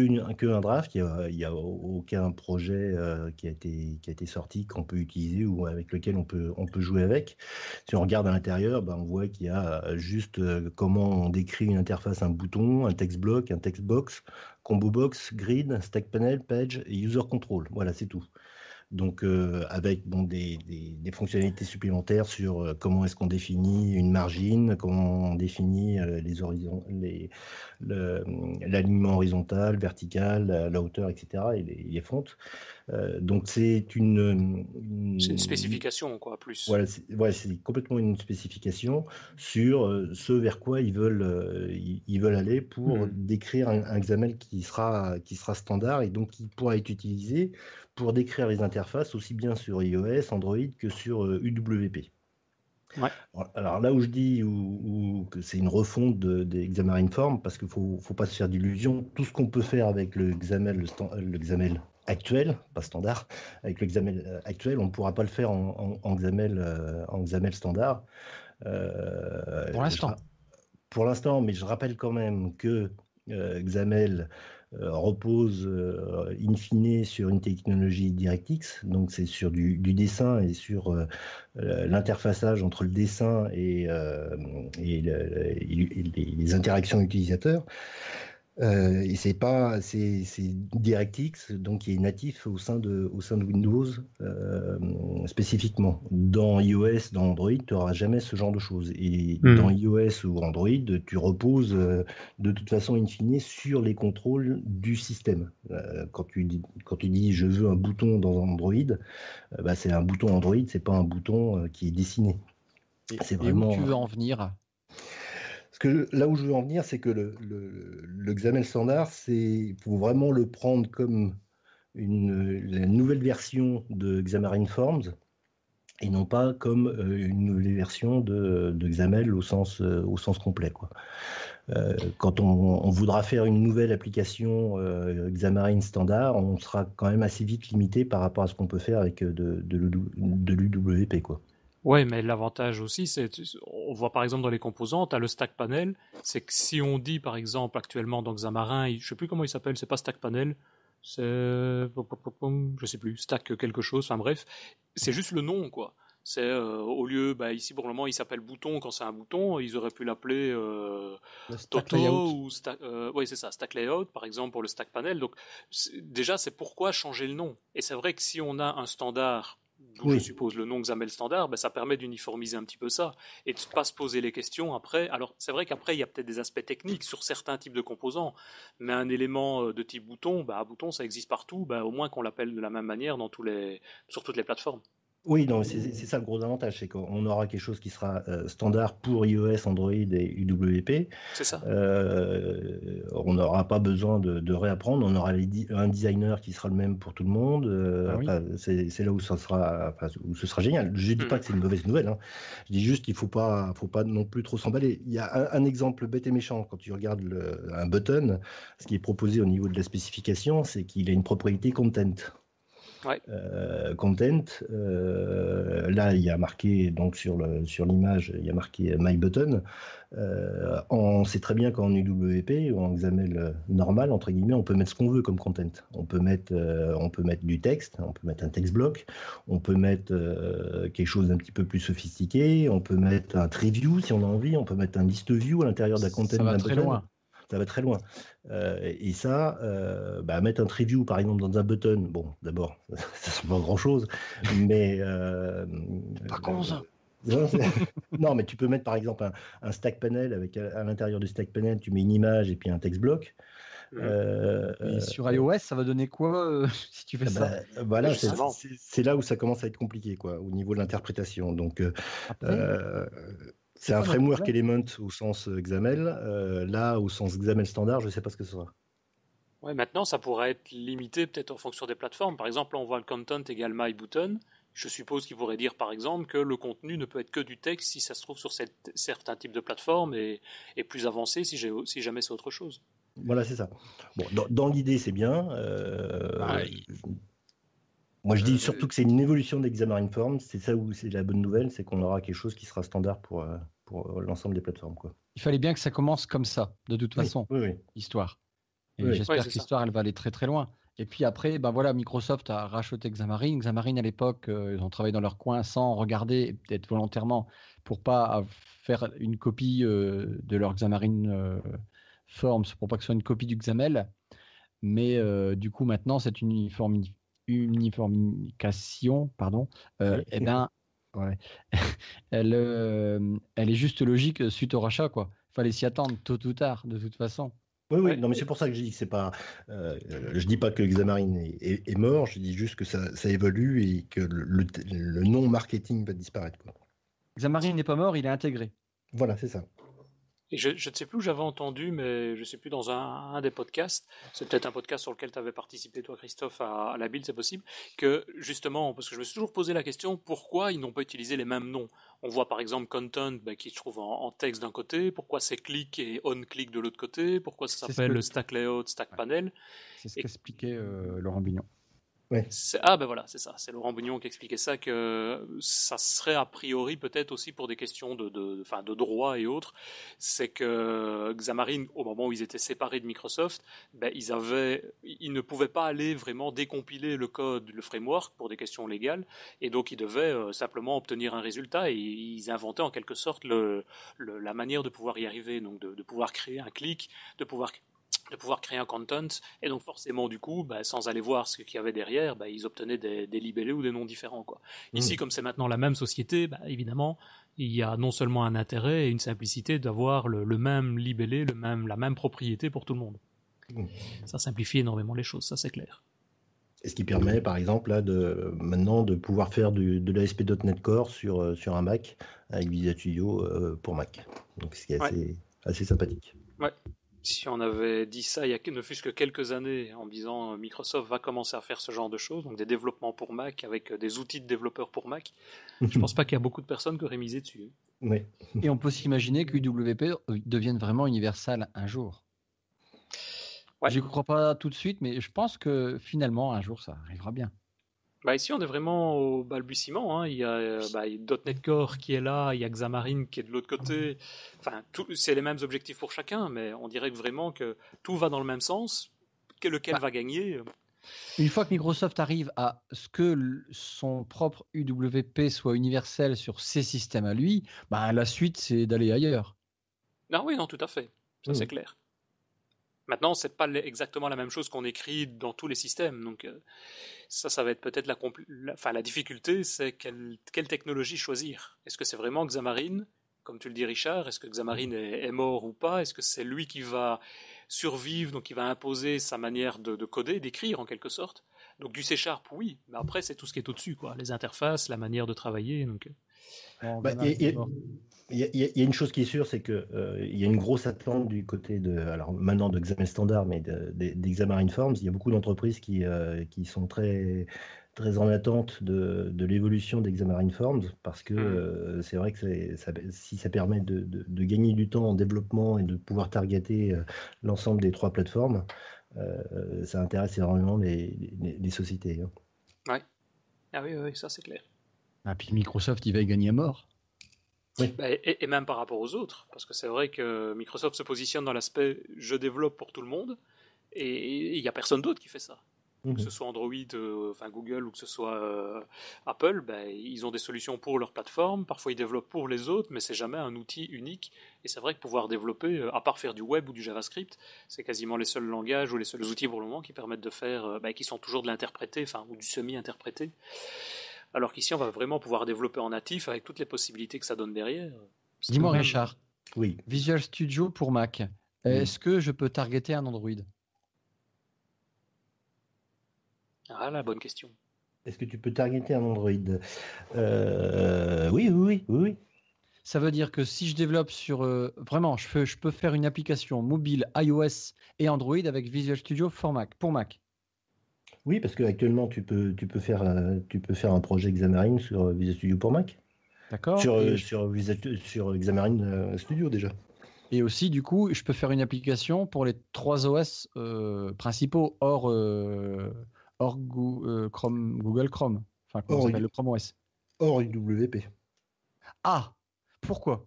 un draft. Il n'y a, aucun projet euh, qui, a été, qui a été sorti qu'on peut utiliser ou avec lequel on peut, on peut jouer avec. Si on regarde à l'intérieur, ben, on voit qu'il y a juste comment on décrit une interface, un bouton, un text block, un text box, combo box, grid, stack panel, page et user control. Voilà, c'est tout donc euh, avec bon, des, des, fonctionnalités supplémentaires sur euh, comment est-ce qu'on définit une margine, comment on définit euh, les horizons, l'alignement horizontal, vertical, la, hauteur, etc. et les, les donc c'est une, une... une, spécification quoi plus. Voilà, c'est complètement une spécification sur ce vers quoi ils veulent ils, veulent aller pour mmh. décrire un, examen XAML qui sera qui sera standard et donc qui pourra être utilisé pour décrire les interfaces aussi bien sur iOS, Android que sur UWP. Euh, alors là où je dis que c'est une refonte de, des Xamarin Form, parce qu'il ne faut, pas se faire d'illusions, tout ce qu'on peut faire avec le XAML, euh, le, actuel, pas standard, avec le XAML euh, actuel, on ne pourra pas le faire en, en, en, XAML, standard. pour l'instant. Pour l'instant, mais je rappelle quand même que euh, Xamel euh, repose euh, in fine sur une technologie DirectX, donc c'est sur du, dessin et sur l'interfaçage entre le dessin et les interactions utilisateurs. Euh, et c'est pas, c'est DirectX, donc qui est natif au sein de, au sein de Windows euh, spécifiquement. Dans iOS, dans Android, tu n'auras jamais ce genre de choses. Et hmm. dans iOS ou Android, tu reposes euh, de toute façon in fine sur les contrôles du système. quand tu dis, quand tu dis je veux un bouton dans Android, bah, c'est un bouton Android, c'est pas un bouton qui est dessiné. C'est vraiment. Et où tu veux en venir là où je veux en venir, c'est que le, standard, c'est pour vraiment le prendre comme une, nouvelle version de Xamarin Forms et non pas comme euh, une nouvelle version de, de euh, au sens, complet. Euh, quand on, voudra faire une nouvelle application euh, standard, on sera quand même assez vite limité par rapport à ce qu'on peut faire avec de, l'UWP. Quoi. Ouais, mais l'avantage aussi, c'est, on voit par exemple dans les composantes, as le stack panel, c'est que si on dit par exemple actuellement dans Xamarin, je sais plus comment il s'appelle, c'est pas stack panel, c'est, je sais plus, stack quelque chose, enfin bref, c'est juste le nom quoi. C'est euh, au lieu, bah, ici pour le moment, il s'appelle bouton quand c'est un bouton, ils auraient pu l'appeler euh, ou stack, euh, oui c'est ça, stack layout par exemple pour le stack panel. Donc déjà, c'est pourquoi changer le nom. Et c'est vrai que si on a un standard d'où je suppose le nom XAML standard, ben ça permet d'uniformiser un petit peu ça et de ne pas se poser les questions après. Alors c'est vrai qu'après il y a peut-être des aspects techniques sur certains types de composants, mais un élément euh, de type bouton, ben, un bouton ça existe partout, ben, au moins qu'on l'appelle de la même manière dans tous les, sur toutes les plateformes. Oui, non, c'est ça le gros avantage, c'est qu'on aura quelque chose qui sera euh, standard pour iOS, Android et UWP. C'est ça. Euh, on n'aura pas besoin de, réapprendre, on aura un designer qui sera le même pour tout le monde. Euh, ah c'est là où ça sera, où ce sera génial. Je ne dis hmm. pas que c'est une mauvaise nouvelle, hein. je dis juste qu'il faut pas, faut pas non plus trop s'emballer. Il y a un, exemple bête et méchant quand tu regardes un button, ce qui est proposé au niveau de la spécification, c'est qu'il a une propriété content. Euh, content. Euh, là, il y a marqué donc sur le sur l'image, il y a marqué My Button. Euh, on sait très bien qu'en UWP ou en XAML normal entre guillemets, on peut mettre ce qu'on veut comme content. On peut mettre on peut mettre du texte, on peut mettre un texte bloc, on peut mettre quelque chose d'un petit peu plus sophistiqué, on peut mettre un tree view si on a envie, on peut mettre un list view à l'intérieur d'un content. Ça va très loin ça va très loin. Euh, et, ça, euh, bah, mettre un preview par exemple dans un button, bon, d'abord, ça sent euh, pas grand chose, mais. par contre. non, mais tu peux mettre par exemple un, stack panel avec à, l'intérieur du stack panel, tu mets une image et puis un texte bloc. sur iOS, ça va donner quoi si tu fais ah ça bah, Voilà, c'est là où ça commence à être compliqué, quoi, au niveau de l'interprétation. Donc, c'est un framework Element au sens euh, XAML. Euh, là, au sens XAML standard, je ne sais pas ce que ce sera. Ouais, maintenant, ça pourrait être limité peut-être en fonction des plateformes. Par exemple, on voit le content égale my button. Je suppose qu'il pourrait dire, par exemple, que le contenu ne peut être que du texte si ça se trouve sur cette, certains types de plateformes et, plus avancé si, jamais c'est autre chose. Voilà, c'est ça. dans, l'idée, c'est bien. Euh, bah, euh moi, je dis euh, surtout que c'est une évolution d'Examarine Forms. C'est ça où c'est la bonne nouvelle, c'est qu'on aura quelque chose qui sera standard pour, euh, pour euh, l'ensemble des plateformes. Quoi. Il fallait bien que ça commence comme ça, de toute façon, oui, oui. l'histoire. Et j'espère que l'histoire, elle va aller très très loin. Et puis après, ben voilà, Microsoft a racheté Xamarin. Xamarin à l'époque, ils ont travaillé dans leur coin sans regarder, peut-être volontairement, pour pas faire une copie de leur Xamarin Forms, pour pas que ce soit une copie du XAML. Mais du coup, maintenant, c'est une uniformité. Uniformisation, pardon, euh, eh ben, elle, euh, elle est juste logique suite au rachat, quoi. Fallait s'y attendre tôt ou tard, de toute façon. Oui, oui, non, mais c'est pour ça que je dis que c'est pas. Euh, je dis pas que Xamarin est, mort, je dis juste que ça, évolue et que le, non marketing va disparaître. Quoi. Xamarin n'est pas mort, il est intégré. Voilà, c'est ça je, ne sais plus où j'avais entendu, mais je ne sais plus, dans un, des podcasts, c'est peut-être un podcast sur lequel tu avais participé, toi, Christophe, à, la build, c'est possible, que justement, parce que je me suis toujours posé la question, pourquoi ils n'ont pas utilisé les mêmes noms On voit par exemple Content, ben, qui se trouve en, texte d'un côté, pourquoi c'est Click et On-Click de l'autre côté, pourquoi ça s'appelle Stack Layout, Stack Panel C'est ce qu'expliquait euh, Laurent Bignon. Ah ben voilà, c'est ça. C'est Laurent Bougnon qui expliquait ça, que ça serait a priori peut-être aussi pour des questions de, fin, de droit et autres. C'est que Xamarin, au moment où ils étaient séparés de Microsoft, ben, ils, avaient, ils ne pouvaient pas aller vraiment décompiler le code, le framework pour des questions légales. Et donc ils devaient euh, simplement obtenir un résultat et ils inventaient en quelque sorte la manière de pouvoir y arriver, donc de pouvoir créer un clic, de pouvoir de pouvoir créer un content. Et donc forcément, du coup, bah, sans aller voir ce qu'il y avait derrière, bah, ils obtenaient des, libellés ou des noms différents. Quoi. Hmm. Ici, comme c'est maintenant la même société, bah, évidemment, il y a non seulement un intérêt et une simplicité d'avoir le, même libellé, le même, la même propriété pour tout le monde. Hmm. Ça simplifie énormément les choses, ça c'est clair. Et ce qui permet, par exemple, là, de, maintenant de pouvoir faire de l'ASP.NET Core sur, euh, sur un Mac avec Visual Studio euh, pour Mac. Donc, ce qui est assez, assez sympathique. Ouais, si on avait dit ça il y a ne fût-ce que quelques années en disant euh, Microsoft va commencer à faire ce genre de choses, donc des développements pour Mac avec euh, des outils de développeurs pour Mac, je pense pas qu'il y a beaucoup de personnes qui auraient misé dessus. Hein. Et on peut s'imaginer que UWP euh, devienne vraiment universal un jour. Je ne crois pas tout de suite, mais je pense que finalement un jour ça arrivera bien. Bah, ici, on est vraiment au balbutiement. Hein. Euh, bah, il y a .NET Core qui est là, il y a Xamarin qui est de l'autre côté. Enfin, c'est les mêmes objectifs pour chacun, mais on dirait vraiment que tout va dans le même sens. Que lequel bah. va gagner euh. Une fois que Microsoft arrive à ce que son propre UWP soit universel sur ses systèmes à lui, la suite, c'est d'aller ailleurs. Non, ah oui, non, tout à fait. Ça, c'est clair. Maintenant, c'est pas exactement la même chose qu'on écrit dans tous les systèmes. Donc euh, ça, ça va être peut-être la, enfin, la difficulté, c'est quelle, quelle, technologie choisir. Est-ce que c'est vraiment Xamarin, comme tu le dis Richard Est-ce que Xamarin est, mort ou pas Est-ce que c'est lui qui va survivre, donc qui va imposer sa manière de, coder, d'écrire en quelque sorte donc du C Sharp, oui, mais après c'est tout ce qui est au-dessus, quoi. Les interfaces, la manière de travailler. Donc... Euh. Bah, et, il y, a une chose qui est sûre, c'est qu'il euh, il y a une grosse attente du côté de, alors maintenant d'examen standard, mais d'examen de, Informs. Il y a beaucoup d'entreprises euh, qui, sont très, très en attente de, l'évolution d'examen Informs parce que hmm. euh, c'est vrai que si ça permet de, gagner du temps en développement et de pouvoir targeter l'ensemble des trois plateformes, ça intéresse énormément les, les, sociétés. Hein. Ouais. Ah oui, oui, ça c'est clair. Ah, puis Microsoft, il va y gagner à mort. Bah, et, même par rapport aux autres, parce que c'est vrai que Microsoft se positionne dans l'aspect je développe pour tout le monde, et il n'y a personne d'autre qui fait ça. Mhm. Que ce soit Android, euh, enfin Google ou que ce soit euh, Apple, ben, ils ont des solutions pour leur plateforme. Parfois, ils développent pour les autres, mais c'est jamais un outil unique. Et c'est vrai que pouvoir développer, euh, à part faire du web ou du JavaScript, c'est quasiment les seuls langages ou les seuls outils pour le moment qui permettent de faire, ben, qui sont toujours de l'interpréter, enfin ou du semi-interprété alors qu'ici on va vraiment pouvoir développer en natif avec toutes les possibilités que ça donne derrière. Dis-moi Richard, oui. Visual Studio pour Mac, est-ce que je peux targeter un Android Ah la bonne question. Est-ce que tu peux targeter un Android euh, oui, oui, oui, Ça veut dire que si je développe sur... Euh, vraiment, je peux, faire une application mobile iOS et Android avec Visual Studio Mac, pour Mac. Oui, parce qu'actuellement, tu peux, tu, peux faire, euh, tu peux faire un projet Xamarin sur euh, Visual Studio pour Mac. D'accord. Sur, euh, sur, sur, Xamarin Studio déjà. Et aussi, du coup, je peux faire une application pour les trois OS principaux hors, hors Google Chrome. Enfin, comment le Chrome OS Hors UWP. Ah Pourquoi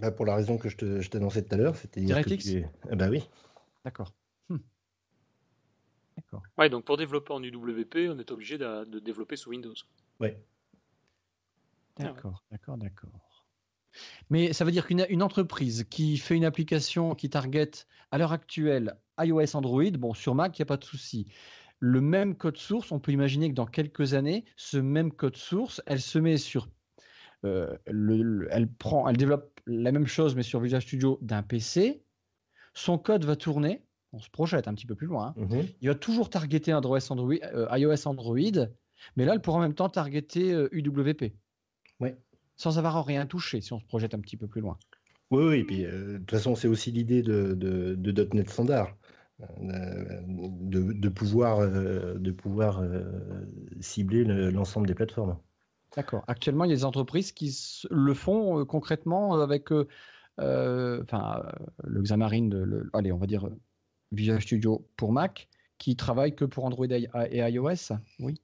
bah, Pour la raison que je t'annonçais tout à l'heure. c'était DirectX que ah, Bah oui. D'accord. Ouais, donc pour développer en UWP, on est obligé de, développer sous Windows. Ah ouais. D'accord, d'accord, d'accord. Mais ça veut dire qu'une entreprise qui fait une application qui target à l'heure actuelle iOS, Android, bon, sur Mac, il n'y a pas de souci. Le même code source, on peut imaginer que dans quelques années, ce même code source, elle se met sur euh, le, elle, prend, elle développe la même chose mais sur Visual Studio d'un PC. Son code va tourner on se projette un petit peu plus loin, hein. mmh il va toujours targeter iOS Android, euh, iOS Android, mais là, il pourra en même temps targeter UWP. Euh, ouais. Sans avoir rien touché, si on se projette un petit peu plus loin. Oui, oui, et puis euh, de toute façon, c'est aussi l'idée de, de, .NET Standard. De, pouvoir, de pouvoir cibler l'ensemble des plateformes. D'accord. Actuellement, il y a des entreprises qui le font concrètement avec enfin, le Xamarin, allez, on va dire Visual Studio pour Mac, qui travaille que pour Android et iOS, oui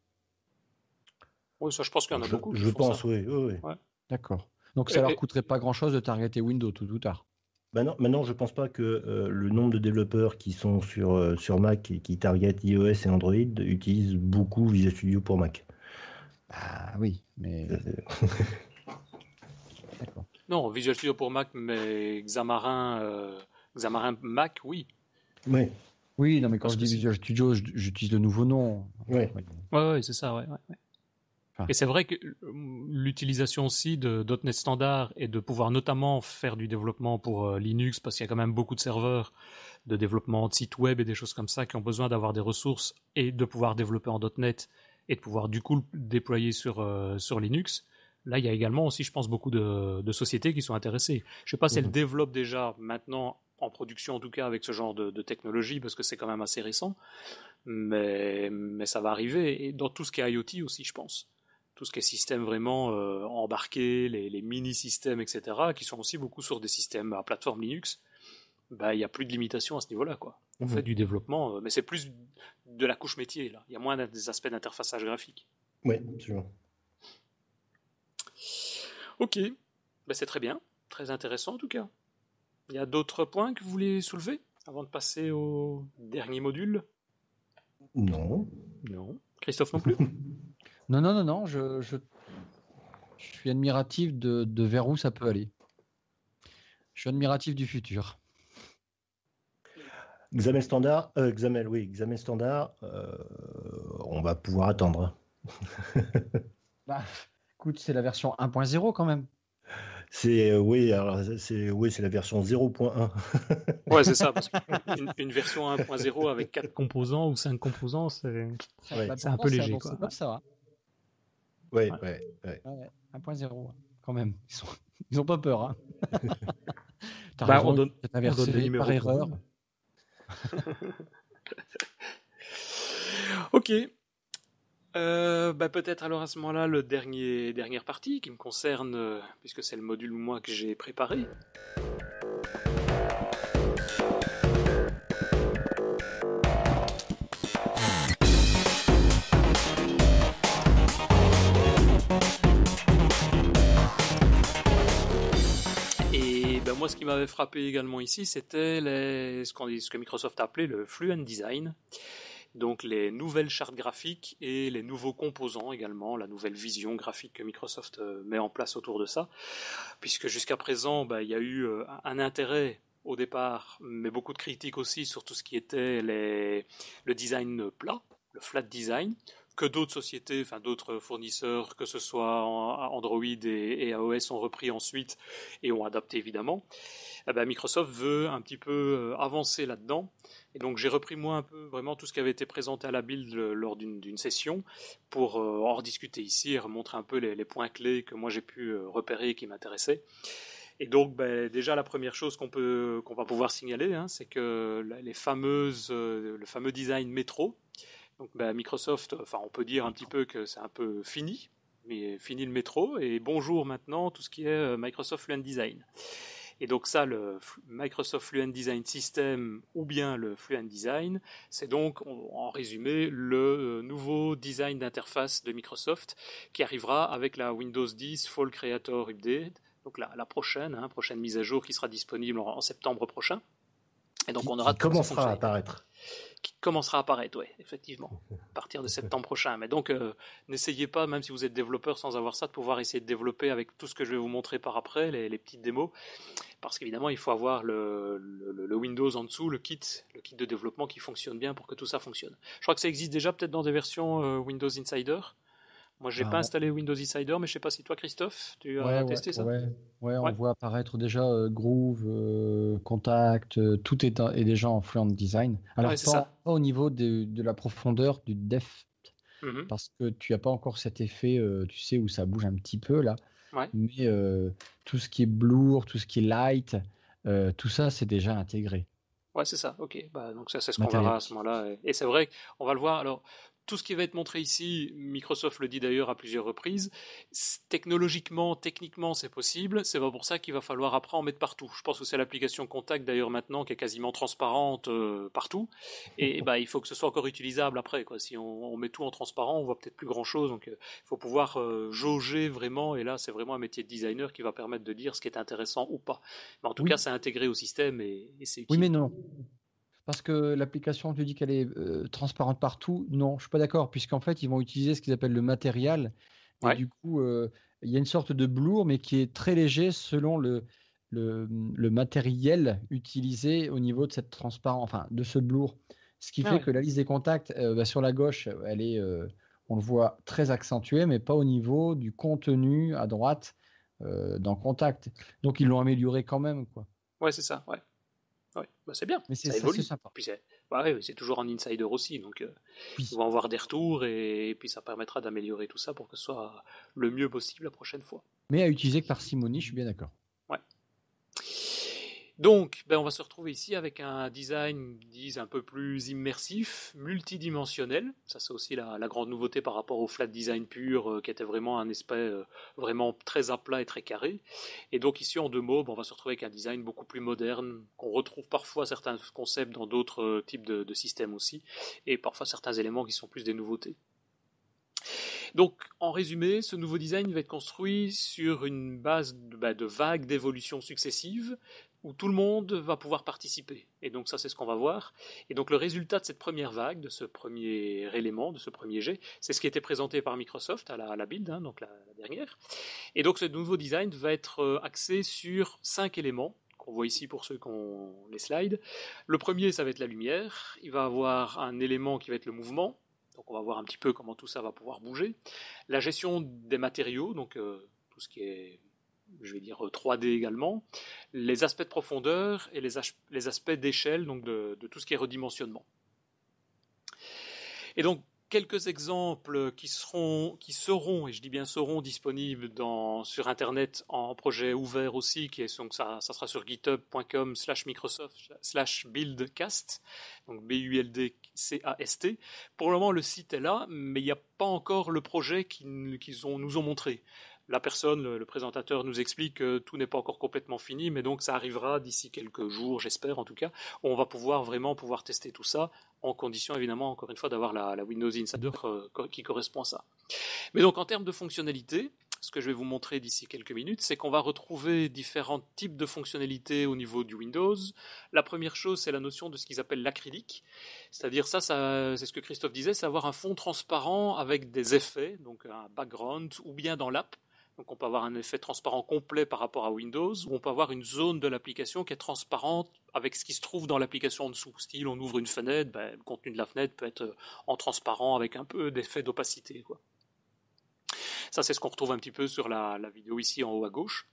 Oui, ça, je pense qu'il y en a beaucoup. Je pense, oui, oui, oui. D'accord. Donc ça ne leur coûterait pas grand-chose de targeter Windows tout ou tard. Maintenant, bah maintenant, je pense pas que euh, le nombre de développeurs qui sont sur, euh, sur Mac et qui targetent iOS et Android utilisent beaucoup Visual Studio pour Mac. Ah oui, mais. Euh, non, Visual Studio pour Mac, mais Xamarin, Xamarin Mac, oui. Oui, Oui, non, mais quand je dis Visual Studio, j'utilise de nouveaux noms. Oui, ouais, c'est ça, Et c'est vrai que euh, l'utilisation aussi de .NET Standard et de pouvoir notamment faire du développement pour euh, Linux, parce qu'il y a quand même beaucoup de serveurs de développement de sites web et des choses comme ça qui ont besoin d'avoir des ressources et de pouvoir développer en .NET et de pouvoir du coup le déployer sur, euh, sur Linux. Là, il y a également aussi, je pense, beaucoup de, sociétés qui sont intéressées. Je ne sais pas si elles mhm. développent déjà maintenant en production en tout cas avec ce genre de, technologie parce que c'est quand même assez récent. Mais, mais ça va arriver. Et dans tout ce qui est IoT aussi, je pense. Tout ce qui est système vraiment euh, embarqué, les, mini-systèmes, etc., qui sont aussi beaucoup sur des systèmes à plateforme Linux, bah, il n'y a plus de limitations à ce niveau-là. quoi. On mhm. fait du développement, euh, mais c'est plus de la couche métier. là. Il y a moins des aspects d'interfaçage graphique. Oui, absolument. Ok, bah, c'est très bien, très intéressant en tout cas. Il y a d'autres points que vous voulez soulever avant de passer au dernier module Non. Christophe non plus Non, non, non, non. Je, je, suis admiratif de, de vers où ça peut aller. Je suis admiratif du futur. Examen standard, euh, oui, examen standard, euh, on va pouvoir attendre. Bah, écoute, c'est la version 1.0 quand même. C'est euh, oui, c'est oui, c'est la version 0.1. ouais, c'est ça. Parce qu'une une version 1.0 avec quatre composants ou cinq composants, c'est un peu léger. Quoi. ça. Hein. Ouais, ouais, ouais. 1.0 quand même. Ils sont, ils ont pas peur. Hein. bah, raison, on donne, on par erreur. ok. Euh, bah, peut-être alors à ce moment-là le dernier dernière partie qui me concerne euh, puisque c'est le module moi que j'ai préparé. Et ben moi ce qui m'avait frappé également ici c'était ce, ce que Microsoft appelait le fluent design donc les nouvelles chartes graphiques et les nouveaux composants également, la nouvelle vision graphique que Microsoft euh, met en place autour de ça, puisque jusqu'à présent, bah, il y a eu euh, un intérêt au départ, mais beaucoup de critiques aussi sur tout ce qui était le design plat, le flat design, que d'autres sociétés, enfin d'autres fournisseurs, que ce soit Android et, et, iOS, ont repris ensuite et ont adapté évidemment. Eh ben, Microsoft veut un petit peu euh, avancer là-dedans. Et donc j'ai repris moi un peu vraiment tout ce qui avait été présenté à la build euh, lors d'une session pour euh, en rediscuter ici et remontrer un peu les, points clés que moi j'ai pu repérer et qui m'intéressaient. Et donc, ben, déjà, la première chose qu'on peut, qu'on va pouvoir signaler, hein, c'est que les fameuses, le fameux design métro, donc bah, Microsoft, enfin on peut dire un petit peu que c'est un peu fini, mais fini le métro, et bonjour maintenant tout ce qui est euh, Microsoft Fluent Design. Et donc ça, le Microsoft Fluent Design System ou bien le Fluent Design, c'est donc en résumé le euh, nouveau design d'interface de Microsoft qui arrivera avec la Windows 10 Fall Creator Update, donc la, la prochaine, hein, prochaine mise à jour qui sera disponible en, septembre prochain. Et donc on aura qui commencera à apparaître qui commencera à apparaître, ouais, effectivement, à partir de septembre prochain. Mais donc, euh, n'essayez pas, même si vous êtes développeur sans avoir ça, de pouvoir essayer de développer avec tout ce que je vais vous montrer par après, les, petites démos, parce qu'évidemment, il faut avoir le, Windows en dessous, le kit, le kit de développement qui fonctionne bien pour que tout ça fonctionne. Je crois que ça existe déjà peut-être dans des versions euh, Windows Insider. Moi, j'ai n'ai ah, pas installé Windows Insider, mais je sais pas si toi, Christophe, tu as testé ça. Ouais, ouais on voit apparaître déjà euh, Groove, euh, Contact, euh, tout est, déjà en Fluent Design. Alors, pas, au niveau de, la profondeur du depth, mhm. parce que tu n'as pas encore cet effet, tu sais, où ça bouge un petit peu là. Mais tout ce qui est blur, tout ce qui est light, tout ça, c'est déjà intégré. Ouais, c'est ça. Ok. Bah, donc ça, c'est ce qu'on verra à ce moment-là. Et c'est vrai on va le voir. Alors, tout ce qui va être montré ici, Microsoft le dit d'ailleurs à plusieurs reprises, technologiquement, techniquement, c'est possible. C'est pas pour ça qu'il va falloir après en mettre partout. Je pense que c'est l'application Contact d'ailleurs maintenant qui est quasiment transparente euh, partout. Et bah, il faut que ce soit encore utilisable après. Si on, met tout en transparent, on voit peut-être plus grand chose. Donc euh, il faut pouvoir euh, jauger vraiment. Et là, c'est vraiment un métier de designer qui va permettre de dire ce qui est intéressant ou pas. Mais en tout cas, c'est intégré au système et, c'est Oui, mais non parce que l'application, tu dis qu'elle est transparente partout. Non, je suis pas d'accord, puisqu'en fait, ils vont utiliser ce qu'ils appellent le matériel. Et du coup, il y a une sorte de blur, mais qui est très léger selon le, le, mmh, matériel utilisé au niveau de cette transparence, enfin, de ce blur. Ce qui ah fait que la liste des contacts, bah, sur la gauche, elle est, on le voit très accentuée, mais pas au niveau du contenu à droite dans Contact. Donc, ils l'ont amélioré quand même, quoi. Ouais, c'est ça, ouais. Oui, bah, c'est bien. Mais ça évolue. Puis bah, c'est toujours un insider aussi, donc euh, oui. ils vont avoir des retours et, puis ça permettra d'améliorer tout ça pour que ce soit le mieux possible la prochaine fois. Mais à utiliser que par Simoni, je suis bien d'accord. Donc, ben, on va se retrouver ici avec un design, disent, un peu plus immersif, multidimensionnel. Ça, c'est aussi la, grande nouveauté par rapport au flat design pur, euh, qui était vraiment un aspect euh, vraiment très à plat et très carré. Et donc, ici, en deux mots, ben, on va se retrouver avec un design beaucoup plus moderne, qu'on retrouve parfois certains concepts dans d'autres euh, types de, systèmes aussi, et parfois certains éléments qui sont plus des nouveautés. Donc, en résumé, ce nouveau design va être construit sur une base de, ben, de vagues d'évolutions successives, où tout le monde va pouvoir participer. Et donc ça, c'est ce qu'on va voir. Et donc le résultat de cette première vague, de ce premier élément, de ce premier jet, c'est ce qui était présenté par Microsoft à la, build, hein, donc la, dernière. Et donc ce nouveau design va être euh, axé sur cinq éléments qu'on voit ici pour ceux qui ont les slides. Le premier, ça va être la lumière. Il va avoir un élément qui va être le mouvement. Donc on va voir un petit peu comment tout ça va pouvoir bouger. La gestion des matériaux, donc euh, tout ce qui est je vais dire 3D également, les aspects de profondeur et les, aspects d'échelle, donc de, tout ce qui est redimensionnement. Et donc, quelques exemples qui seront, qui seront, et je dis bien seront, disponibles sur Internet en projet ouvert aussi, qui ça, sera sur github.com slash Microsoft slash buildcast, donc B-U-L-D-C-A-S-T. Pour le moment, le site est là, mais il n'y a pas encore le projet qu'ils nous ont montré la personne, le, présentateur nous explique que tout n'est pas encore complètement fini, mais donc ça arrivera d'ici quelques jours, j'espère en tout cas. On va pouvoir vraiment pouvoir tester tout ça en condition évidemment encore une fois d'avoir la, Windows Insider euh, qui correspond à ça. Mais donc en termes de fonctionnalités, ce que je vais vous montrer d'ici quelques minutes, c'est qu'on va retrouver différents types de fonctionnalités au niveau du Windows. La première chose, c'est la notion de ce qu'ils appellent l'acrylique. C'est-à-dire ça, ça c'est ce que Christophe disait, c'est avoir un fond transparent avec des effets, donc un background, ou bien dans l'app, donc on peut avoir un effet transparent complet par rapport à Windows, ou on peut avoir une zone de l'application qui est transparente avec ce qui se trouve dans l'application en dessous. Style, on ouvre une fenêtre, ben, le contenu de la fenêtre peut être euh, en transparent avec un peu d'effet d'opacité. Ça, c'est ce qu'on retrouve un petit peu sur la, vidéo ici en haut à gauche.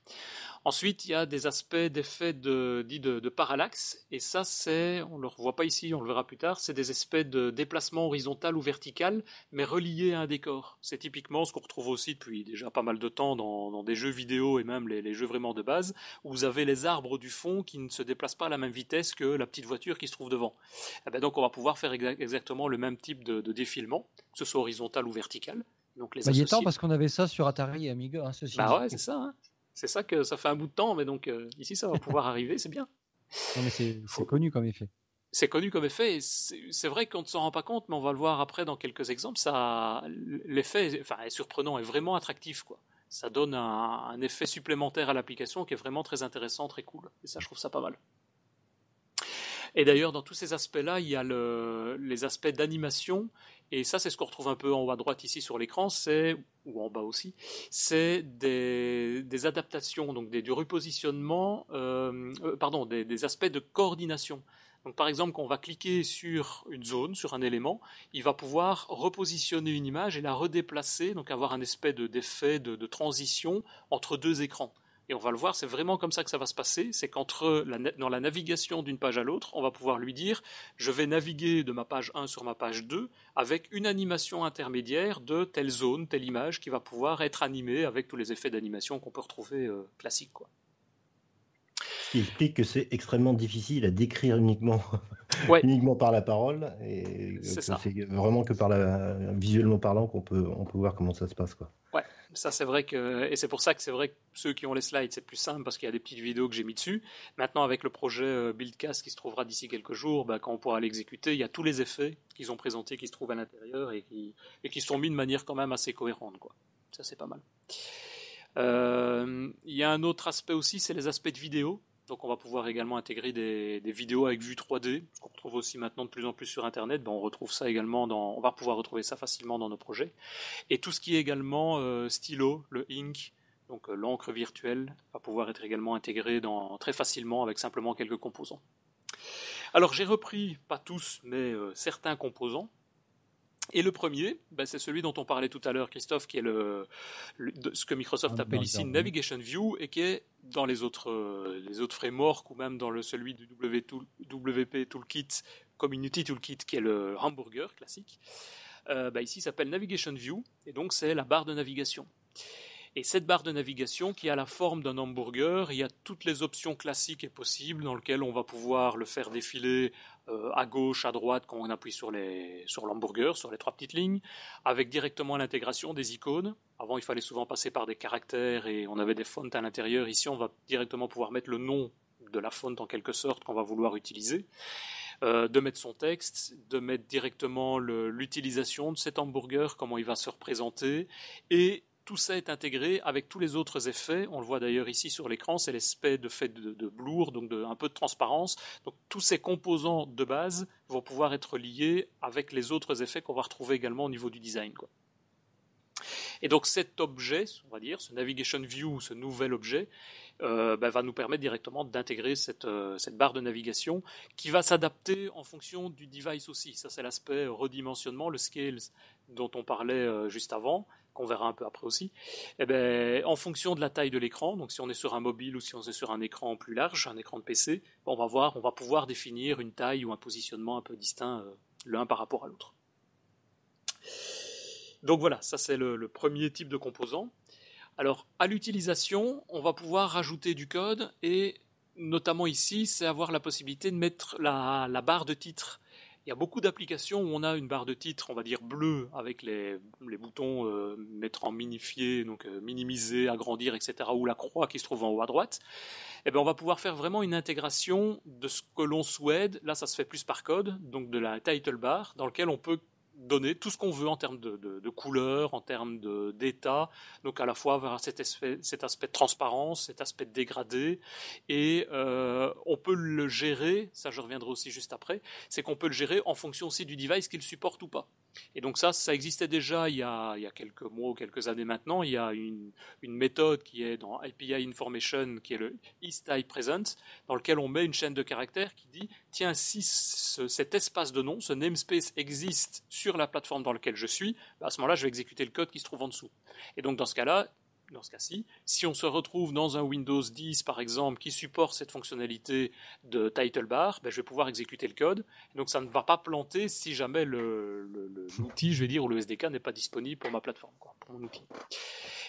Ensuite, il y a des aspects d'effets dits de, parallaxe. Et ça, c'est, on ne le revoit pas ici, on le verra plus tard, c'est des aspects de déplacement horizontal ou vertical, mais reliés à un décor. C'est typiquement ce qu'on retrouve aussi depuis déjà pas mal de temps dans, des jeux vidéo et même les, jeux vraiment de base, où vous avez les arbres du fond qui ne se déplacent pas à la même vitesse que la petite voiture qui se trouve devant. Et eh ben, donc, on va pouvoir faire exactement le même type de, de défilement, que ce soit horizontal ou vertical. Donc les bah, parce qu'on avait ça sur Atari et Amiga. Hein, ceci bah ouais, c'est ça. Hein. C'est ça que ça fait un bout de temps, mais donc euh, ici ça va pouvoir arriver, c'est bien. Non mais c'est connu comme effet. C'est connu comme effet. C'est vrai qu'on ne s'en rend pas compte, mais on va le voir après dans quelques exemples. Ça, l'effet, enfin, est surprenant, est vraiment attractif, quoi. Ça donne un, effet supplémentaire à l'application qui est vraiment très intéressant, très cool. Et ça, je trouve ça pas mal. Et d'ailleurs, dans tous ces aspects-là, il y a le, les aspects d'animation et ça, c'est ce qu'on retrouve un peu en haut à droite ici sur l'écran, c'est ou en bas aussi, c'est des, adaptations, donc des, du repositionnement, euh, euh, pardon, des, aspects de coordination. Donc par exemple, quand on va cliquer sur une zone, sur un élément, il va pouvoir repositionner une image et la redéplacer, donc avoir un aspect d'effet de, transition entre deux écrans. Et on va le voir, c'est vraiment comme ça que ça va se passer. C'est qu'entre la, dans la navigation d'une page à l'autre, on va pouvoir lui dire je vais naviguer de ma page 1 sur ma page 2 avec une animation intermédiaire de telle zone, telle image qui va pouvoir être animée avec tous les effets d'animation qu'on peut retrouver euh, classique, classiques. Quoi. Ce qui explique que c'est extrêmement difficile à décrire uniquement, uniquement par la parole. Et c'est vraiment que par la, visuellement parlant qu'on peut, on peut voir comment ça se passe. Quoi c'est vrai que, et c'est pour ça que c'est vrai que ceux qui ont les slides, c'est plus simple parce qu'il y a des petites vidéos que j'ai mis dessus. Maintenant, avec le projet euh, Buildcast qui se trouvera d'ici quelques jours, bah, quand on pourra l'exécuter, il y a tous les effets qu'ils ont présentés qui se trouvent à l'intérieur et qui, sont mis de manière quand même assez cohérente, quoi. Ça, c'est pas mal. Euh, il y a un autre aspect aussi, c'est les aspects de vidéo. Donc on va pouvoir également intégrer des, vidéos avec vue 3D, qu'on retrouve aussi maintenant de plus en plus sur Internet. Ben, on retrouve ça également dans, on va pouvoir retrouver ça facilement dans nos projets. Et tout ce qui est également euh, stylo, le ink, donc euh, l'encre virtuelle, va pouvoir être également intégré dans, très facilement avec simplement quelques composants. Alors j'ai repris, pas tous, mais euh, certains composants et le premier, bah, c'est celui dont on parlait tout à l'heure, Christophe, qui est le, ce que Microsoft ah, appelle ici Navigation View et qui est dans les autres, les autres frameworks ou même dans le, celui du WWP WP Toolkit, Community Toolkit, qui est le hamburger classique. Euh, bah, ici, il ici, s'appelle Navigation View et donc c'est la barre de navigation. Et cette barre de navigation qui a la forme d'un hamburger, il y a toutes les options classiques et possibles dans lesquelles on va pouvoir le faire défiler euh, à gauche, à droite, quand on appuie sur l'hamburger, sur, sur les trois petites lignes, avec directement l'intégration des icônes. Avant, il fallait souvent passer par des caractères et on avait des fonts à l'intérieur. Ici, on va directement pouvoir mettre le nom de la fonte en quelque sorte qu'on va vouloir utiliser, euh, de mettre son texte, de mettre directement l'utilisation de cet hamburger, comment il va se représenter, et tout ça est intégré avec tous les autres effets. On le voit d'ailleurs ici sur l'écran, c'est l'aspect de fait de, blur, donc un peu de transparence. Donc tous ces composants de base vont pouvoir être liés avec les autres effets qu'on va retrouver également au niveau du design. Et donc cet objet, on va dire, ce navigation view, ce nouvel objet, euh, bah, va nous permettre directement d'intégrer euh, cette, barre de navigation qui va s'adapter en fonction du device aussi. Ça c'est l'aspect redimensionnement, le scale dont on parlait euh, juste avant on verra un peu après aussi, eh ben, en fonction de la taille de l'écran, donc si on est sur un mobile ou si on est sur un écran plus large, un écran de PC, on va voir, on va pouvoir définir une taille ou un positionnement un peu distinct euh, l'un par rapport à l'autre. Donc voilà, ça c'est le, premier type de composant. Alors à l'utilisation, on va pouvoir rajouter du code et notamment ici, c'est avoir la possibilité de mettre la barre de titre il y a beaucoup d'applications où on a une barre de titre, on va dire bleue, avec les, boutons euh, mettre en minifié, donc euh, minimiser, agrandir, etc., ou la croix qui se trouve en haut à droite. Et eh bien, on va pouvoir faire vraiment une intégration de ce que l'on souhaite. Là, ça se fait plus par code, donc de la title bar, dans lequel on peut donner tout ce qu'on veut en termes de, de, couleurs, en termes d'état. Donc à la fois vers cet aspect, cet aspect de transparence, cet aspect de dégradé, et euh, on peut le gérer. Ça, je reviendrai aussi juste après. C'est qu'on peut le gérer en fonction aussi du device qu'il supporte ou pas. Et donc ça, ça existait déjà il y a, il y a quelques mois ou quelques années maintenant. Il y a une, une, méthode qui est dans API Information, qui est le type Present, dans lequel on met une chaîne de caractères qui dit, tiens, si cet espace de nom, ce namespace existe sur sur la plateforme dans laquelle je suis, bah, à ce moment-là, je vais exécuter le code qui se trouve en dessous. Et donc dans ce cas-là, dans ce cas-ci, si on se retrouve dans un Windows 10 par exemple qui supporte cette fonctionnalité de title bar, bah, je vais pouvoir exécuter le code. donc ça ne va pas planter si jamais l'outil, je vais dire, ou le SDK n'est pas disponible pour ma plateforme, pour mon outil.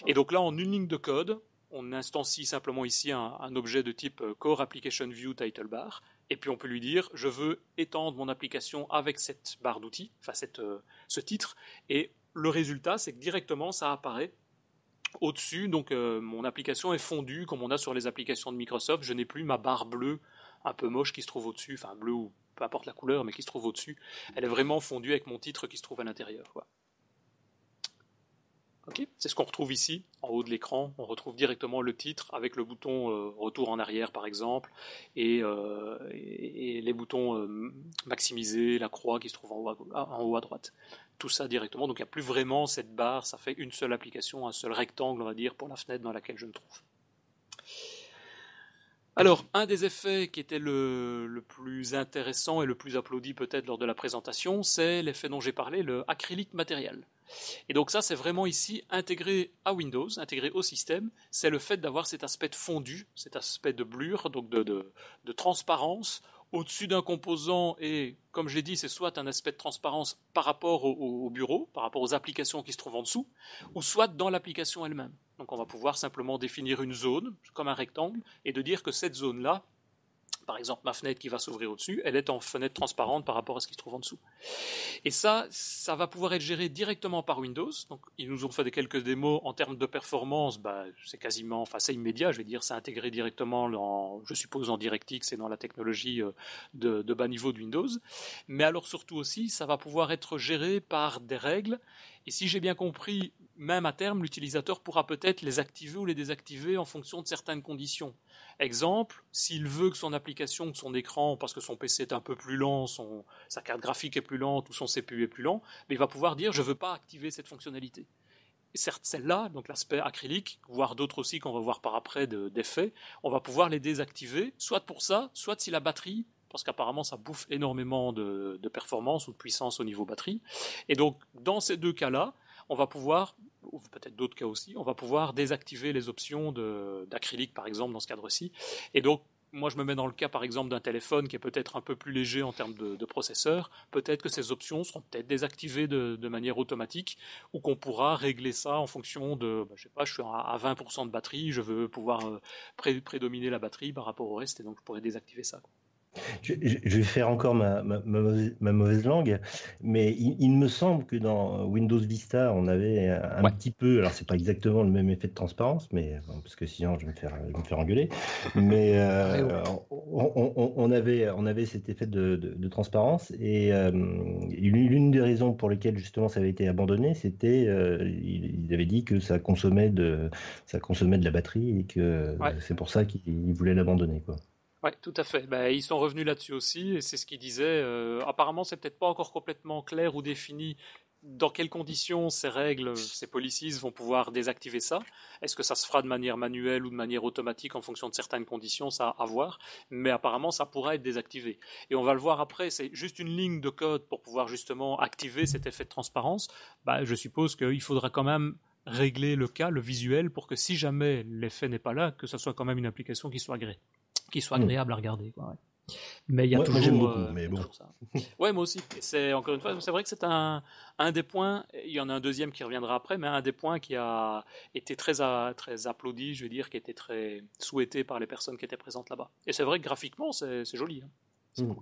Et donc là, en une ligne de code, on instancie simplement ici un, un objet de type euh, Core Application View Title Bar et puis on peut lui dire je veux étendre mon application avec cette barre d'outils, enfin euh, ce titre, et le résultat c'est que directement ça apparaît au-dessus, donc euh, mon application est fondue comme on a sur les applications de Microsoft, je n'ai plus ma barre bleue un peu moche qui se trouve au-dessus, enfin bleue, ou peu importe la couleur, mais qui se trouve au-dessus, elle est vraiment fondue avec mon titre qui se trouve à l'intérieur. Voilà. C'est ce qu'on retrouve ici, en haut de l'écran. On retrouve directement le titre avec le bouton euh, retour en arrière, par exemple, et, euh, les boutons euh, maximiser, la croix qui se trouve en haut, à, ah, droite. Tout ça directement. Donc il n'y a plus vraiment cette barre. Ça fait une seule application, un seul rectangle, on va dire, pour la fenêtre dans laquelle je me trouve. Alors, un des effets qui était le plus intéressant et le plus applaudi peut-être lors de la présentation, c'est l'effet dont j'ai parlé, le acrylique matériel. Et donc ça, c'est vraiment ici intégré à Windows, intégré au système, c'est le fait d'avoir cet aspect fondu, cet aspect de blur, donc de, transparence au-dessus d'un composant et, comme j'ai dit, c'est soit un aspect de transparence par rapport au, bureau, par rapport aux applications qui se trouvent en dessous, ou soit dans l'application elle-même. Donc on va pouvoir simplement définir une zone, comme un rectangle, et de dire que cette zone-là, par exemple ma fenêtre qui va s'ouvrir au-dessus, elle est en fenêtre transparente par rapport à ce qui se trouve en dessous. Et ça, ça va pouvoir être géré directement par Windows. Donc ils nous ont fait quelques démos en termes de performance, bah, c'est quasiment, enfin c'est immédiat, je vais dire, c'est intégré directement, dans, je suppose, en DirectX et dans la technologie euh, de bas niveau de Windows. Mais alors surtout aussi, ça va pouvoir être géré par des règles et si j'ai bien compris, même à terme, l'utilisateur pourra peut-être les activer ou les désactiver en fonction de certaines conditions. Exemple, s'il veut que son application, que son écran, parce que son PC est un peu plus lent, sa carte graphique est plus lente ou son CPU est plus lent, mais il va pouvoir dire je ne veux pas activer cette fonctionnalité. certes, celle-là, donc l'aspect acrylique, voire d'autres aussi qu'on va voir par après d'effets, on va pouvoir les désactiver, soit pour ça, soit si la batterie parce qu'apparemment ça bouffe énormément de, performance ou de puissance au niveau batterie. Et donc dans ces deux cas-là, on va pouvoir, ou peut-être d'autres cas aussi, on va pouvoir désactiver les options d'acrylique par exemple dans ce cadre-ci. Et donc moi je me mets dans le cas par exemple d'un téléphone qui est peut-être un peu plus léger en termes de, processeur, peut-être que ces options seront peut-être désactivées de, manière automatique ou qu'on pourra régler ça en fonction de, je bah, je sais pas, je suis à 20% de batterie, je veux pouvoir euh, pré prédominer la batterie par rapport au reste et donc je pourrais désactiver ça. Je, vais faire encore ma, ma, mauvaise, langue, mais il, me semble que dans Windows Vista, on avait un petit peu, alors c'est pas exactement le même effet de transparence, mais parce que sinon je vais me faire, me faire engueuler, mais euh, on, avait, on avait cet effet de, de, transparence et euh, l'une des raisons pour lesquelles justement ça avait été abandonné, c'était euh, ils avaient dit que ça consommait de, ça consommait de la batterie et que c'est pour ça qu'ils voulaient l'abandonner quoi. Oui, tout à fait. Ben, ils sont revenus là-dessus aussi, et c'est ce qu'ils disaient. Apparemment, euh, apparemment, c'est peut-être pas encore complètement clair ou défini dans quelles conditions ces règles, ces policies vont pouvoir désactiver ça. Est-ce que ça se fera de manière manuelle ou de manière automatique en fonction de certaines conditions Ça à voir. Mais apparemment, ça pourra être désactivé. Et on va le voir après. C'est juste une ligne de code pour pouvoir justement activer cet effet de transparence. Ben, je suppose qu'il faudra quand même régler le cas, le visuel, pour que si jamais l'effet n'est pas là, que ce soit quand même une application qui soit agréée qui soit hmm. agréable à regarder. Quoi, Mais il y a toujours. Euh, mais bon. Ça. Ouais, moi aussi. C'est encore une fois, c'est vrai que c'est un, un des points. Il y en a un deuxième qui reviendra après, mais un des points qui a été très très applaudi, je veux dire, qui était très souhaité par les personnes qui étaient présentes là-bas. Et c'est vrai que graphiquement, c'est, joli. Hein. Hmm.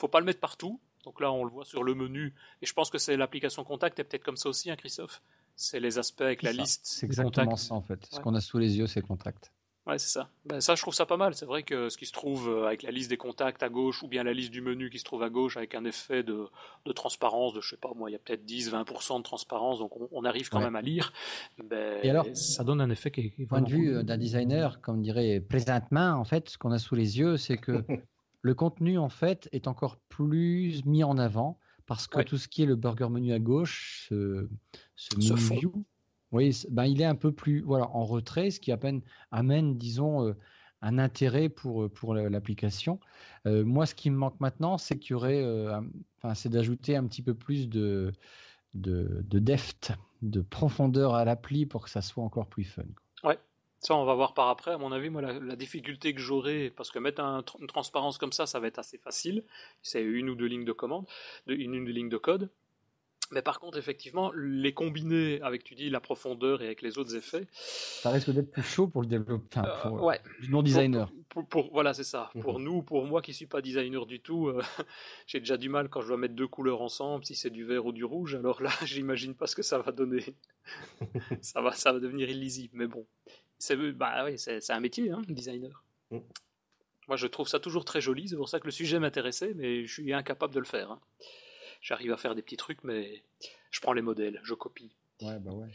Faut pas le mettre partout. Donc là, on le voit sur le menu. Et je pense que c'est l'application Contact et peut-être comme ça aussi, hein, Christophe. C'est les aspects avec la liste. C'est exactement ça en fait. Ce qu'on a sous les yeux, c'est Contact. Ouais, c'est ça. Ben, ça, je trouve ça pas mal. C'est vrai que ce qui se trouve euh, avec la liste des contacts à gauche ou bien la liste du menu qui se trouve à gauche avec un effet de, de transparence de, je sais pas, moi, il y a peut-être 10-20% de transparence, donc on, arrive quand même à lire. Ben, et alors, ça donne un effet qui est Point de vue euh, d'un designer, comme dirait présentement, en fait, ce qu'on a sous les yeux, c'est que le contenu, en fait, est encore plus mis en avant parce que tout ce qui est le burger menu à gauche, se ce menu oui, ben, il est un peu plus voilà, en retrait, ce qui à peine amène, disons, un intérêt pour, pour l'application. moi, ce qui me manque maintenant, c'est qu'il aurait, c'est d'ajouter un petit peu plus de, de, de deft, de profondeur à l'appli pour que ça soit encore plus fun. Quoi. Ouais. Ça, on va voir par après. À mon avis, moi, la, difficulté que j'aurai, parce que mettre une transparence comme ça, ça va être assez facile. C'est une ou deux lignes de commande, une ou deux lignes de code. Mais par contre, effectivement, les combiner avec, tu dis, la profondeur et avec les autres effets. Ça risque d'être plus chaud pour le développeur, euh, pour euh, non-designer. Pour, voilà, c'est ça. Mhm. Pour nous, pour moi qui suis pas designer du tout, euh, j'ai déjà du mal quand je dois mettre deux couleurs ensemble, si c'est du vert ou du rouge. Alors là, j'imagine pas ce que ça va donner. ça, va, ça va devenir illisible. Mais bon, c'est bah, c'est un métier, hein, designer. Mm. Moi, je trouve ça toujours très joli. C'est pour ça que le sujet m'intéressait, mais je suis incapable de le faire. Hein. J'arrive à faire des petits trucs, mais je prends les modèles, je copie. Ouais, bah ouais.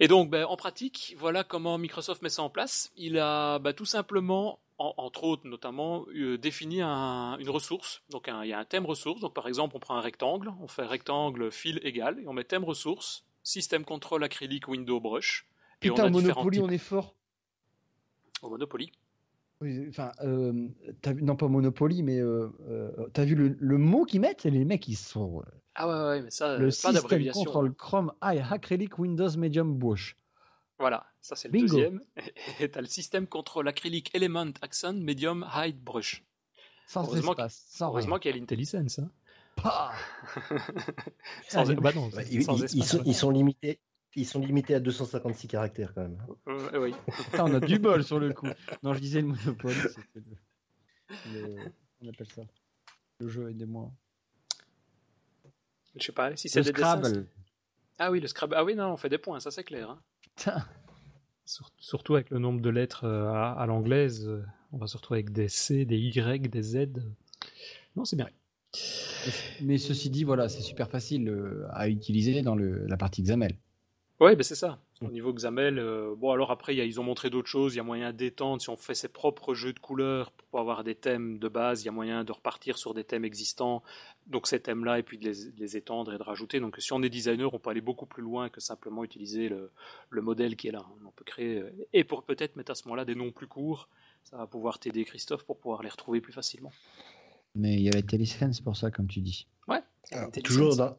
Et donc, ben, en pratique, voilà comment Microsoft met ça en place. Il a ben, tout simplement, entre autres notamment, euh, défini une ressource. Donc, il y a un thème ressource. Donc, par exemple, on prend un rectangle, on fait rectangle fil égal, et on met thème ressource, système contrôle acrylique window brush. Putain, et on a Monopoly, on est fort. Au Monopoly enfin, euh, non pas Monopoly, mais euh, euh t'as vu le, mot qu'ils mettent Les mecs, ils sont. Euh, ah ouais, ouais, mais ça, le euh, système contrôle Chrome High Acrylic Windows Medium Brush. Voilà, ça c'est le deuxième. Et t'as le système contrôle Acrylic Element Accent Medium High Brush. Sans heureusement qu'il y a l'IntelliSense. Hein. ils, sont, limités, ils sont limités à 256 caractères quand même. Euh, eh on a du bol sur le coup. Non, je disais le monopole On appelle ça le jeu, des mois. Je sais pas, si c'est Scrabble. ah oui, le Scrabble. Ah oui, non, on fait des points, ça c'est clair. Hein. Surtout avec le nombre de lettres euh, à, l'anglaise, euh, on va surtout avec des C, des Y, des Z. Non, c'est bien. Mais ceci dit, voilà, c'est super facile à utiliser dans la partie xamel oui, ben, c'est ça. Mmh. Au niveau Xamel, euh, bon alors après y ils ont montré d'autres choses, il y a moyen d'étendre, si on fait ses propres jeux de couleurs pour avoir des thèmes de base, il y a moyen de repartir sur des thèmes existants, donc ces thèmes-là, et puis de les, étendre et de rajouter. Donc si on est designer, on peut aller beaucoup plus loin que simplement utiliser le, modèle qui est là. On peut créer, euh, et pour peut-être mettre à ce moment-là des noms plus courts, ça va pouvoir t'aider Christophe pour pouvoir les retrouver plus facilement. Mais il y avait sense pour ça, comme tu dis. Ouais. toujours, là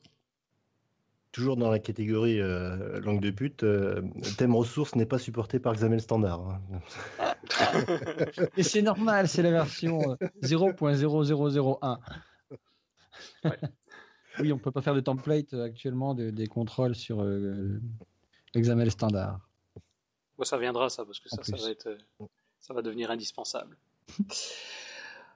toujours dans la catégorie euh, langue de pute, euh, thème ressources n'est pas supporté par examen Standard. Et hein. c'est normal, c'est la version 0.0001. Euh, oui, on peut pas faire de template actuellement des contrôles sur l'examen Standard. ça viendra, ça, parce que ça, ça va, ça va devenir indispensable.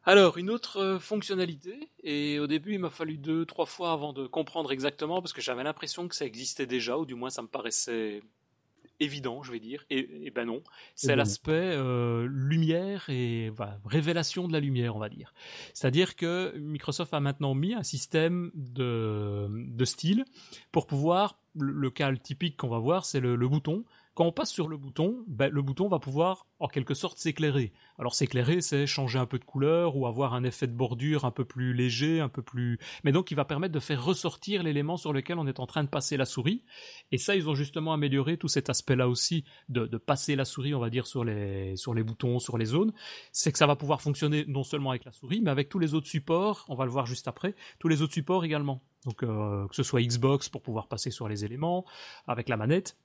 Alors, une autre euh, fonctionnalité, et au début il m'a fallu deux, trois fois avant de comprendre exactement, parce que j'avais l'impression que ça existait déjà, ou du moins ça me paraissait évident, je vais dire, et, ben non, c'est ben l'aspect euh, lumière et révélation de la lumière, on va dire. C'est-à-dire que Microsoft a maintenant mis un système de, style pour pouvoir, le, cas typique qu'on va voir, c'est le bouton, quand on passe sur le bouton, ben, le bouton va pouvoir en quelque sorte s'éclairer. Alors s'éclairer, c'est changer un peu de couleur ou avoir un effet de bordure un peu plus léger, un peu plus... Mais donc il va permettre de faire ressortir l'élément sur lequel on est en train de passer la souris. Et ça, ils ont justement amélioré tout cet aspect-là aussi de, passer la souris, on va dire, sur les, boutons, sur les zones. C'est que ça va pouvoir fonctionner non seulement avec la souris, mais avec tous les autres supports, on va le voir juste après, tous les autres supports également. Donc euh, que ce soit Xbox pour pouvoir passer sur les éléments, avec la manette,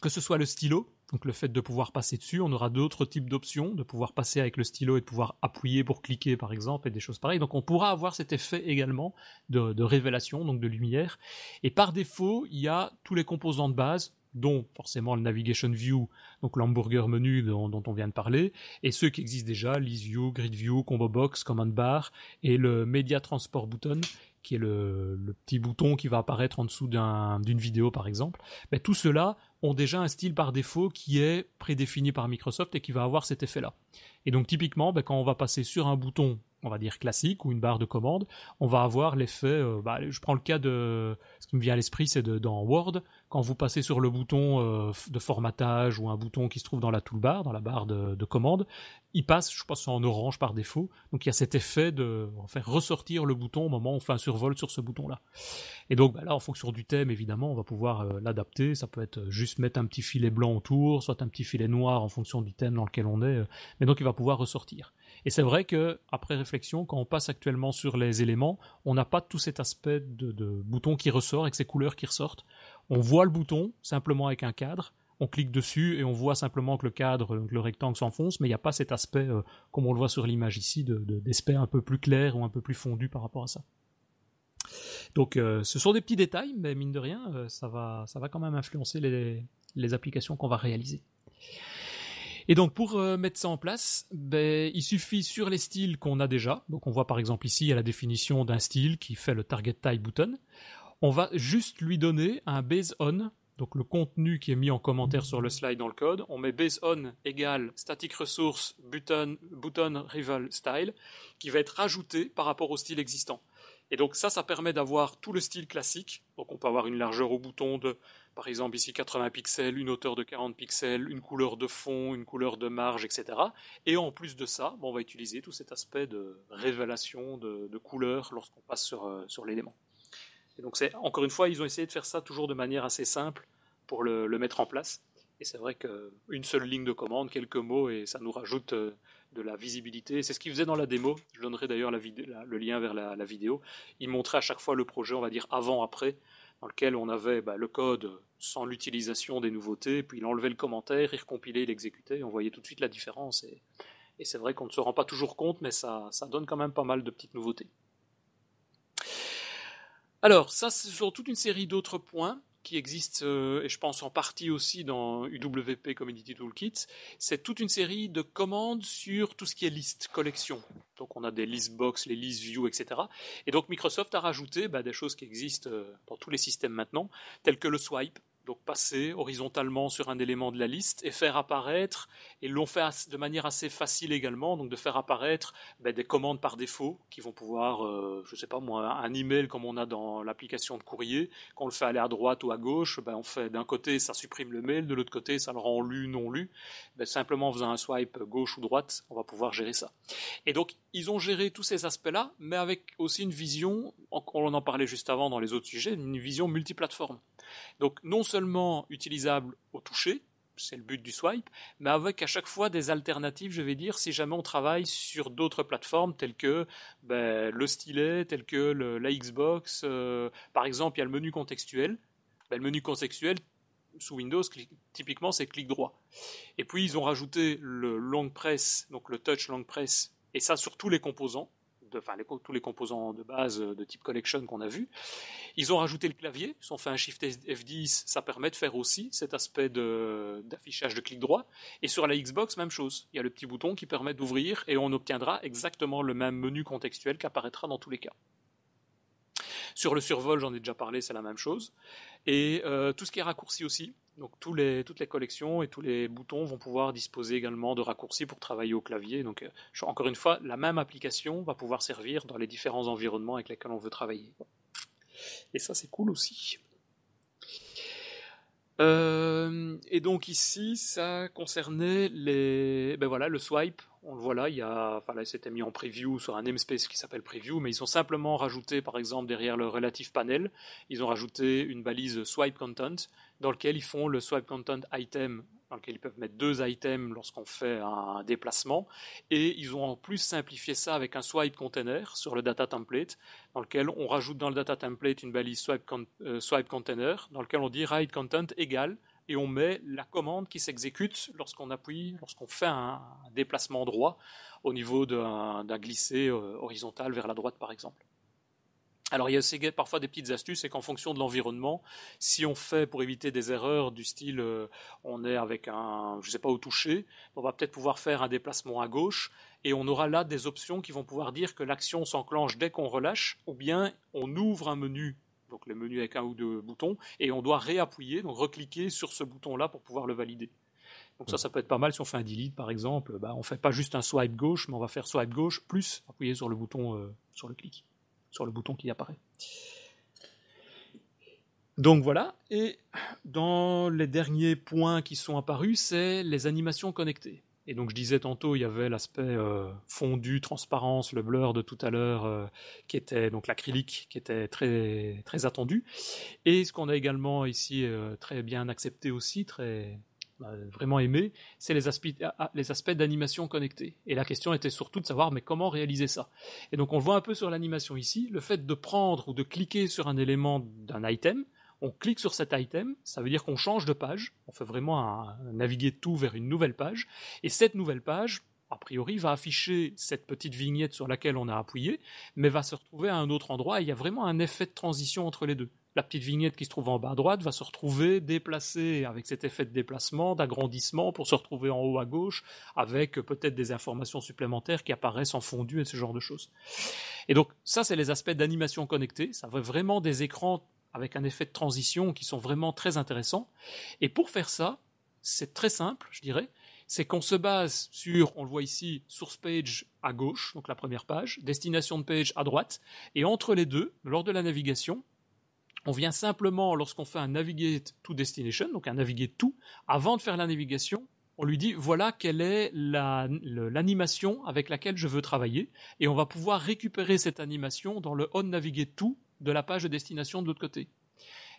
que ce soit le stylo, donc le fait de pouvoir passer dessus, on aura d'autres types d'options, de pouvoir passer avec le stylo et de pouvoir appuyer pour cliquer par exemple, et des choses pareilles. Donc on pourra avoir cet effet également de, révélation, donc de lumière. Et par défaut, il y a tous les composants de base, dont forcément le Navigation View, donc l'hamburger menu dont, on vient de parler, et ceux qui existent déjà, View, Grid View, Combo Box, Command Bar, et le Media Transport Button, qui est le, petit bouton qui va apparaître en dessous d'une vidéo par exemple, tous ceux-là ont déjà un style par défaut qui est prédéfini par Microsoft et qui va avoir cet effet-là. Et donc typiquement, ben, quand on va passer sur un bouton on va dire classique ou une barre de commande, on va avoir l'effet. Euh, bah, je prends le cas de ce qui me vient à l'esprit, c'est dans Word quand vous passez sur le bouton euh, de formatage ou un bouton qui se trouve dans la toolbar, dans la barre de, commande, il passe, je pense, en orange par défaut. Donc il y a cet effet de faire ressortir le bouton au moment où on fait un survol sur ce bouton-là. Et donc bah, là, en fonction du thème, évidemment, on va pouvoir euh, l'adapter. Ça peut être juste mettre un petit filet blanc autour, soit un petit filet noir en fonction du thème dans lequel on est. Mais donc il va pouvoir ressortir. Et c'est vrai que après réflexion, quand on passe actuellement sur les éléments, on n'a pas tout cet aspect de, de, bouton qui ressort avec ces couleurs qui ressortent. On voit le bouton simplement avec un cadre. On clique dessus et on voit simplement que le cadre, le rectangle s'enfonce, mais il n'y a pas cet aspect, euh, comme on le voit sur l'image ici, d'aspect de, un peu plus clair ou un peu plus fondu par rapport à ça. Donc euh, ce sont des petits détails, mais mine de rien, euh, ça, va, ça va quand même influencer les, les applications qu'on va réaliser. Et donc pour euh, mettre ça en place, ben, il suffit sur les styles qu'on a déjà. Donc on voit par exemple ici à la définition d'un style qui fait le target type button. On va juste lui donner un base on, donc le contenu qui est mis en commentaire sur le slide dans le code. On met base on égale static resource button, button rival style qui va être rajouté par rapport au style existant. Et donc ça, ça permet d'avoir tout le style classique. Donc on peut avoir une largeur au bouton de par exemple, ici 80 pixels, une hauteur de 40 pixels, une couleur de fond, une couleur de marge, etc. Et en plus de ça, on va utiliser tout cet aspect de révélation de, de couleur lorsqu'on passe sur, euh, sur l'élément. Et donc, encore une fois, ils ont essayé de faire ça toujours de manière assez simple pour le, mettre en place. Et c'est vrai qu'une seule ligne de commande, quelques mots, et ça nous rajoute euh, de la visibilité. C'est ce qu'ils faisaient dans la démo. Je donnerai d'ailleurs le lien vers la, la, vidéo. Ils montraient à chaque fois le projet, on va dire avant, après, dans lequel on avait bah, le code sans l'utilisation des nouveautés, puis il enlevait le commentaire, il recompilait, il exécutait, on voyait tout de suite la différence. Et, c'est vrai qu'on ne se rend pas toujours compte, mais ça, ça donne quand même pas mal de petites nouveautés. Alors, ça, c'est sur toute une série d'autres points qui existe, euh, et je pense en partie aussi dans UWP Community Toolkit, c'est toute une série de commandes sur tout ce qui est liste, collection. Donc on a des list box, les list view, etc. Et donc Microsoft a rajouté bah, des choses qui existent euh, dans tous les systèmes maintenant, telles que le swipe, donc passer horizontalement sur un élément de la liste et faire apparaître, et l'on fait de manière assez facile également, donc de faire apparaître ben, des commandes par défaut qui vont pouvoir, euh, je ne sais pas moi, un email comme on a dans l'application de courrier, quand on le fait aller à droite ou à gauche, ben, on fait d'un côté ça supprime le mail, de l'autre côté ça le rend lu, non lu, ben, simplement en faisant un swipe gauche ou droite, on va pouvoir gérer ça. Et donc ils ont géré tous ces aspects-là, mais avec aussi une vision, on en parlait juste avant dans les autres sujets, une vision multiplateforme. Donc non seulement utilisable au toucher, c'est le but du swipe, mais avec à chaque fois des alternatives, je vais dire, si jamais on travaille sur d'autres plateformes telles que ben, le stylet, telles que la Xbox, euh, par exemple, il y a le menu contextuel. Ben, le menu contextuel, sous Windows, typiquement, c'est clic droit. Et puis, ils ont rajouté le long press, donc le touch long press, et ça sur tous les composants tous les composants de base euh, de type collection qu'on a vu. Ils ont rajouté le clavier, ils ont fait un Shift F10, ça permet de faire aussi cet aspect d'affichage de, de clic droit. Et sur la Xbox, même chose. Il y a le petit bouton qui permet d'ouvrir et on obtiendra exactement le même menu contextuel qui apparaîtra dans tous les cas. Sur le survol, j'en ai déjà parlé, c'est la même chose. Et euh, tout ce qui est raccourci aussi. Donc toutes les collections et tous les boutons vont pouvoir disposer également de raccourcis pour travailler au clavier. Donc euh, encore une fois, la même application va pouvoir servir dans les différents environnements avec lesquels on veut travailler. Et ça c'est cool aussi. Euh, et donc ici, ça concernait les, ben voilà, le swipe on le voit là, il y a, c'était mis en preview sur un namespace qui s'appelle preview, mais ils ont simplement rajouté, par exemple, derrière le relative panel, ils ont rajouté une balise swipe content dans lequel ils font le swipe content item, dans lequel ils peuvent mettre deux items lorsqu'on fait un déplacement, et ils ont en plus simplifié ça avec un swipe container sur le data template, dans lequel on rajoute dans le data template une balise swipe, euh, swipe container, dans lequel on dit write content égale et on met la commande qui s'exécute lorsqu'on appuie, lorsqu'on fait un, déplacement droit au niveau d'un glissé euh, horizontal vers la droite par exemple. Alors il y a parfois des petites astuces, c'est qu'en fonction de l'environnement, si on fait pour éviter des erreurs du style euh, on est avec un, je ne sais pas, où toucher, on va peut-être pouvoir faire un déplacement à gauche et on aura là des options qui vont pouvoir dire que l'action s'enclenche dès qu'on relâche ou bien on ouvre un menu donc le menu avec un ou deux boutons, et on doit réappuyer, donc recliquer sur ce bouton-là pour pouvoir le valider. Donc ça, ça peut être pas mal si on fait un delete par exemple. Bah, on fait pas juste un swipe gauche, mais on va faire swipe gauche plus appuyer sur le bouton, euh, sur le clic, sur le bouton qui apparaît. Donc voilà, et dans les derniers points qui sont apparus, c'est les animations connectées. Et donc je disais tantôt, il y avait l'aspect euh, fondu, transparence, le blur de tout à l'heure, euh, qui était donc l'acrylique, qui était très très attendu. Et ce qu'on a également ici euh, très bien accepté aussi, très bah, vraiment aimé, c'est les, aspects ah, ah, les aspects d'animation connectée. Et la question était surtout de savoir, mais comment réaliser ça Et donc on voit un peu sur l'animation ici, le fait de prendre ou de cliquer sur un élément d'un item, on clique sur cet item, ça veut dire qu'on change de page, on fait vraiment un, naviguer tout vers une nouvelle page, et cette nouvelle page, a priori, va afficher cette petite vignette sur laquelle on a appuyé, mais va se retrouver à un autre endroit, il y a vraiment un effet de transition entre les deux. La petite vignette qui se trouve en bas à droite va se retrouver déplacée avec cet effet de déplacement, d'agrandissement, pour se retrouver en haut à gauche, avec peut-être des informations supplémentaires qui apparaissent en fondu et ce genre de choses. Et donc ça, c'est les aspects d'animation connectée. Ça va vraiment des écrans avec un effet de transition qui sont vraiment très intéressants. Et pour faire ça, c'est très simple, je dirais. C'est qu'on se base sur, on le voit ici, source page à gauche, donc la première page, destination de page à droite, et entre les deux, lors de la navigation, on vient simplement, lorsqu'on fait un navigate to destination, donc un navigate to, avant de faire la navigation, on lui dit voilà quelle est l'animation avec laquelle je veux travailler et on va pouvoir récupérer cette animation dans le on navigate to de la page de destination de l'autre côté.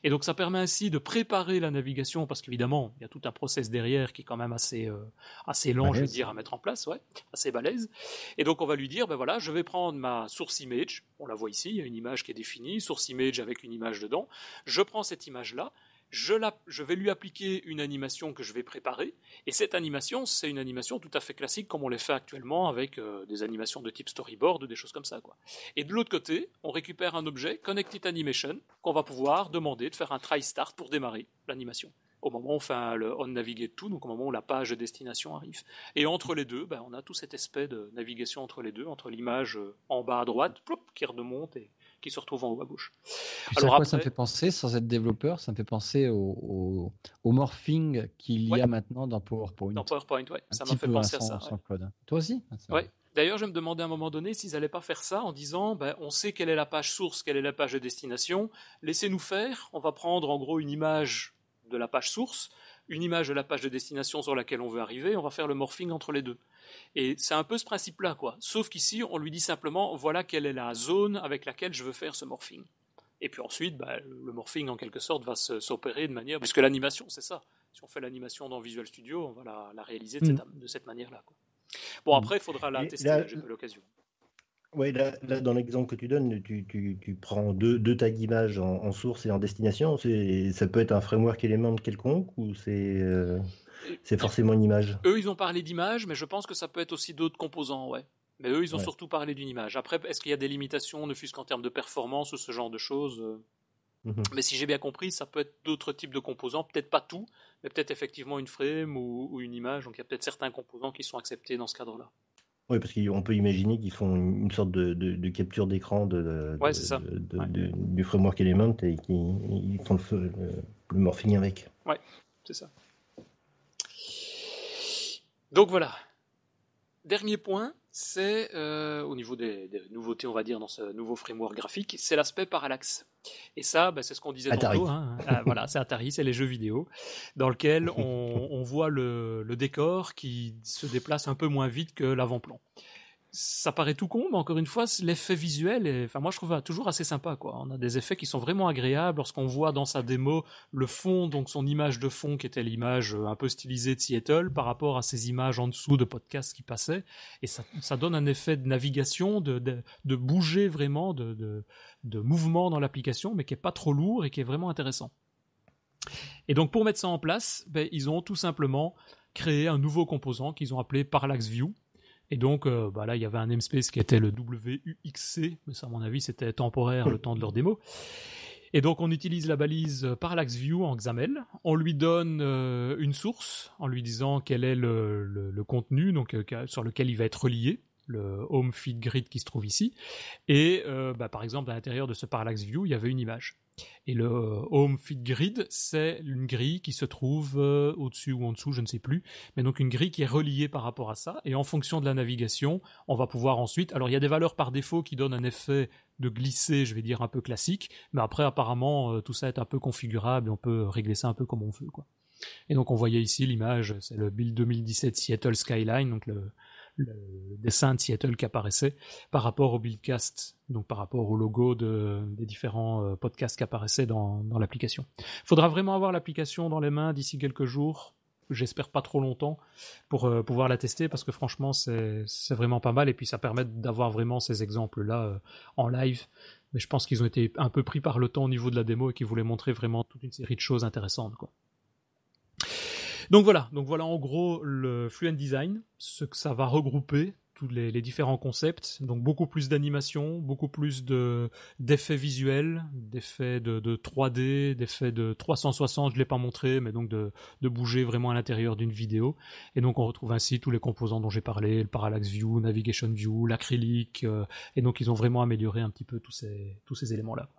Et donc ça permet ainsi de préparer la navigation, parce qu'évidemment, il y a tout un process derrière qui est quand même assez, euh, assez long je veux dire, à mettre en place, ouais, assez balèze. Et donc on va lui dire, ben voilà, je vais prendre ma source image, on la voit ici, il y a une image qui est définie, source image avec une image dedans, je prends cette image-là, je, vais lui appliquer une animation que je vais préparer, et cette animation, c'est une animation tout à fait classique comme on les fait actuellement avec euh, des animations de type storyboard ou des choses comme ça. Et de l'autre côté, on récupère un objet, Connected Animation, qu'on va pouvoir demander de faire un try start pour démarrer l'animation. Au moment où on fait un, le on navigate tout, donc au moment où la page de destination arrive. Et entre les deux, ben, on a tout cet aspect de navigation entre les deux, entre l'image euh, en bas à droite, qui remonte et qui se retrouve en haut à gauche. Tu ça me fait penser, sans être développeur, ça me fait penser au, morphing qu'il y a maintenant dans PowerPoint. Dans PowerPoint, oui, ça m'a fait penser à, ça. Toi aussi Oui. D'ailleurs, je me demandais à un moment donné s'ils n'allaient pas faire ça en disant ben, on sait quelle est la page source, quelle est la page de destination, laissez-nous faire, on va prendre en gros une image de la page source, une image de la page de destination sur laquelle on veut arriver, on va faire le morphing entre les deux. Et c'est un peu ce principe-là, quoi. Sauf qu'ici, on lui dit simplement, voilà quelle est la zone avec laquelle je veux faire ce morphing. Et puis ensuite, bah, le morphing, en quelque sorte, va s'opérer de manière... Puisque l'animation, c'est ça. Si on fait l'animation dans Visual Studio, on va la, réaliser mm. de cette, manière-là. Bon, mm. après, il faudra la tester, j'ai pas l'occasion. Oui, là, dans l'exemple que tu donnes, tu, prends deux, deux tags images en, source et en destination. Ça peut être un framework élément quelconque ou c'est euh, euh, c'est forcément une image Eux, ils ont parlé d'image, mais je pense que ça peut être aussi d'autres composants, ouais. Mais eux, ils ont surtout parlé d'une image. Après, est-ce qu'il y a des limitations, ne fût-ce qu'en termes de performance ou ce genre de choses euh? mm-hmm. Mais si j'ai bien compris, ça peut être d'autres types de composants, peut-être pas tout, mais peut-être effectivement une frame ou, ou une image. Donc il y a peut-être certains composants qui sont acceptés dans ce cadre-là. Oui, parce qu'on peut imaginer qu'ils font une sorte de, capture d'écran de, du framework Element et qu'ils font le, le, morphing avec. Oui, c'est ça. Donc voilà. Dernier point, c'est euh, au niveau des, nouveautés, on va dire, dans ce nouveau framework graphique, c'est l'aspect parallaxe. Et ça, bah, c'est ce qu'on disait tantôt. Hein. Ah, voilà, c'est Atari, c'est les jeux vidéo, dans lesquels on, voit le, décor qui se déplace un peu moins vite que l'avant-plan ça paraît tout con, mais encore une fois, l'effet visuel, est... enfin moi je trouve toujours assez sympa quoi. On a des effets qui sont vraiment agréables lorsqu'on voit dans sa démo le fond, donc son image de fond qui était l'image euh, un peu stylisée de Seattle par rapport à ces images en dessous de podcasts qui passaient, et ça, donne un effet de navigation, de, de, bouger vraiment, de, de, mouvement dans l'application, mais qui est pas trop lourd et qui est vraiment intéressant. Et donc pour mettre ça en place, ben, ils ont tout simplement créé un nouveau composant qu'ils ont appelé Parallax View et donc, euh, bah là, il y avait un namespace qui était le WUXC, mais ça, à mon avis, c'était temporaire le temps de leur démo. Et donc, on utilise la balise Parallax View en XAML. On lui donne euh, une source en lui disant quel est le, contenu donc, euh, sur lequel il va être relié le home feed grid qui se trouve ici. Et bah, par exemple, à l'intérieur de ce parallax view, il y avait une image. Et le euh, Home Fit Grid, c'est une grille qui se trouve euh, au-dessus ou en dessous, je ne sais plus, mais donc une grille qui est reliée par rapport à ça. Et en fonction de la navigation, on va pouvoir ensuite. Alors il y a des valeurs par défaut qui donnent un effet de glisser, je vais dire un peu classique, mais après apparemment euh, tout ça est un peu configurable et on peut régler ça un peu comme on veut, quoi. Et donc on voyait ici l'image, c'est le build 2017 Seattle Skyline, donc le, le dessin de Seattle qui apparaissait par rapport au Buildcast, donc par rapport au logo des différents euh, podcasts qui apparaissaient dans, l'application. l'application. Faudra vraiment avoir l'application dans les mains d'ici quelques jours, j'espère pas trop longtemps, pour euh, pouvoir la tester parce que franchement c'est vraiment pas mal et puis ça permet d'avoir vraiment ces exemples-là euh, en live. Mais je pense qu'ils ont été un peu pris par le temps au niveau de la démo et qu'ils voulaient montrer vraiment toute une série de choses intéressantes. Quoi. Donc voilà, donc voilà en gros le Fluent Design, ce que ça va regrouper, tous les, différents concepts, donc beaucoup plus d'animation, beaucoup plus de d'effets visuels, d'effets de, 3D, d'effets de 360, je ne l'ai pas montré, mais donc de, bouger vraiment à l'intérieur d'une vidéo. Et donc on retrouve ainsi tous les composants dont j'ai parlé, le parallax view, navigation view, l'acrylique, euh, et donc ils ont vraiment amélioré un petit peu tous ces éléments-là.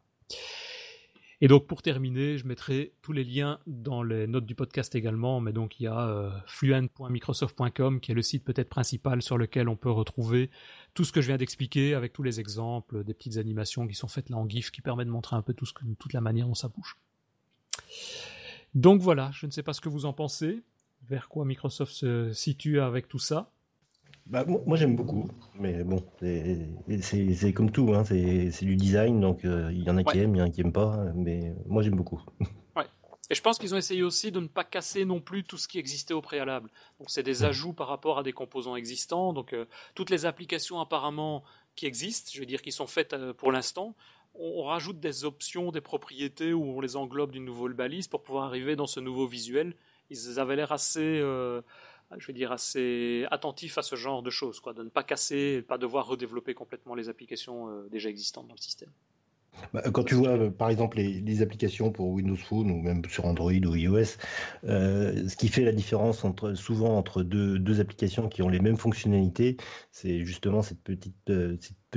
Et donc pour terminer, je mettrai tous les liens dans les notes du podcast également, mais donc il y a euh, fluent.microsoft.com qui est le site peut-être principal sur lequel on peut retrouver tout ce que je viens d'expliquer avec tous les exemples, des petites animations qui sont faites là en GIF qui permettent de montrer un peu tout ce que, toute la manière dont ça bouge. Donc voilà, je ne sais pas ce que vous en pensez, vers quoi Microsoft se situe avec tout ça. Bah, moi j'aime beaucoup, mais bon, c'est comme tout, hein, c'est du design, donc euh, il y en a qui aiment, il y en a qui n'aiment pas, mais moi j'aime beaucoup. Ouais. Et je pense qu'ils ont essayé aussi de ne pas casser non plus tout ce qui existait au préalable. Donc c'est des ajouts par rapport à des composants existants. Donc euh, toutes les applications apparemment qui existent, je veux dire qui sont faites euh, pour l'instant, on, rajoute des options, des propriétés où on les englobe d'une nouvelle balise pour pouvoir arriver dans ce nouveau visuel. Ils avaient l'air assez je veux dire, assez attentif à ce genre de choses, quoi, de ne pas casser, pas devoir redévelopper complètement les applications euh, déjà existantes dans le système. Bah, quand tu vois, euh, par exemple, les, applications pour Windows Phone ou même sur Android ou iOS, euh, ce qui fait la différence entre, souvent entre deux, deux applications qui ont les mêmes fonctionnalités, c'est justement cette petite,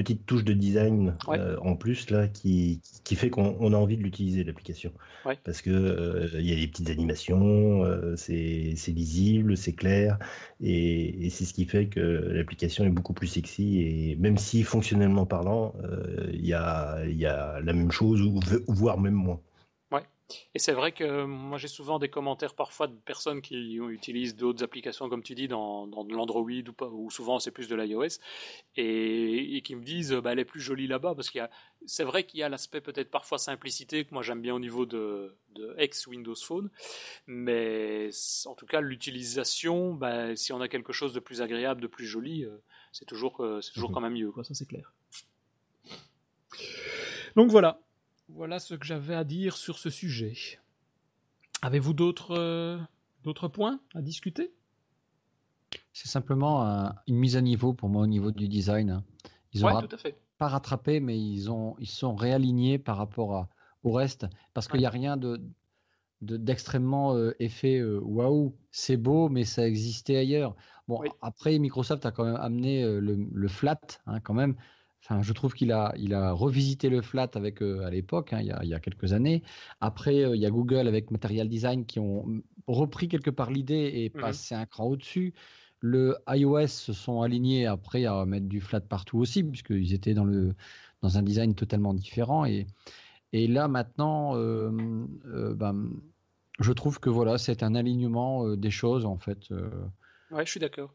petite touche de design euh, en plus là qui, fait qu'on a envie de l'utiliser l'application parce que il euh, y a des petites animations, euh, c'est lisible, c'est clair et, c'est ce qui fait que l'application est beaucoup plus sexy et même si fonctionnellement parlant il y a, y a la même chose ou voire même moins. Et c'est vrai que euh, moi j'ai souvent des commentaires parfois de personnes qui utilisent d'autres applications, comme tu dis, dans, dans l'Android ou, ou souvent c'est plus de l'iOS, et, qui me disent bah, elle est plus jolie là-bas, parce qu'il c'est vrai qu'il y a l'aspect peut-être parfois simplicité que moi j'aime bien au niveau de, de ex-Windows Phone, mais en tout cas l'utilisation, bah, si on a quelque chose de plus agréable, de plus joli, euh, c'est toujours, euh, c'est toujours mhm. quand même mieux. Quoi. Ça c'est clair. Donc voilà, voilà ce que j'avais à dire sur ce sujet. Avez-vous d'autres euh, points à discuter C'est simplement euh, une mise à niveau pour moi au niveau du design. Ils ont pas rattrapé, mais ils ont ils sont réalignés par rapport au reste parce qu'il n'y a rien de d'extrêmement euh, effet waouh, c'est beau, mais ça existait ailleurs. Bon, après Microsoft a quand même amené le, flat, hein, quand même, je trouve qu'il a, il a revisité le flat avec euh, à l'époque, hein, il, y a quelques années. Après, euh, il y a Google avec Material Design qui ont repris quelque part l'idée et mmh passé un cran au-dessus. Le iOS se sont alignés après à mettre du flat partout aussi, puisqu'ils étaient dans, le, dans un design totalement différent. Et, et là, maintenant, euh, ben, je trouve que voilà, c'est un alignement des choses en fait. ouais, je suis d'accord.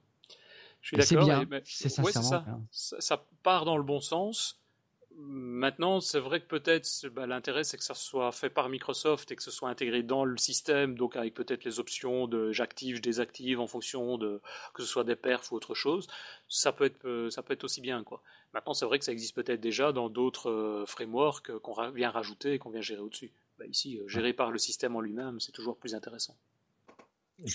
Je suis d'accord. Ben, c'est bien. Mais, c'est ça. ça. part dans le bon sens. Maintenant, c'est vrai que peut-être bah, l'intérêt, c'est que ça soit fait par Microsoft et que ce soit intégré dans le système, donc avec peut-être les options de j'active, je désactive en fonction de que ce soit des perfs ou autre chose. Ça peut être, euh, ça peut être aussi bien quoi. Maintenant, c'est vrai que ça existe peut-être déjà dans d'autres euh, frameworks qu'on vient rajouter et qu'on vient gérer au-dessus. Bah, ici, gérer euh, géré par le système en lui-même, c'est toujours plus intéressant.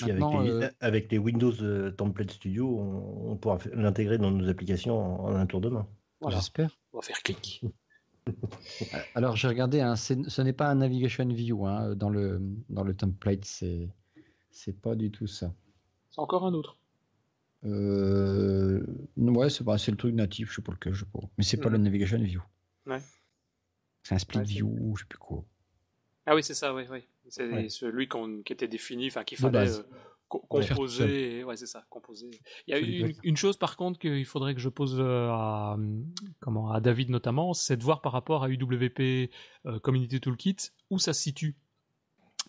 Euh, avec les, Windows euh, Template Studio, on, pourra l'intégrer dans nos applications en, un tour de main. J'espère. On va faire clic. Alors j'ai regardé, hein, ce n'est pas un navigation view hein, dans, le, dans le template, c'est, c'est pas du tout ça. C'est encore un autre. Euh, ouais, c'est, bah, c'est le truc natif, je sais pas lequel, je sais pas. Mais c'est pas le mm-hmm. navigation view. Ouais. C'est un split view, je sais plus quoi. Ah oui, c'est ça, oui, C'est celui qui était défini, enfin qu'il fallait euh, composer. Ouais, c'est ça, composer. Il y a une, chose par contre qu'il faudrait que je pose euh, à, comment, à David notamment, c'est de voir par rapport à UWP euh, Community Toolkit où ça se situe.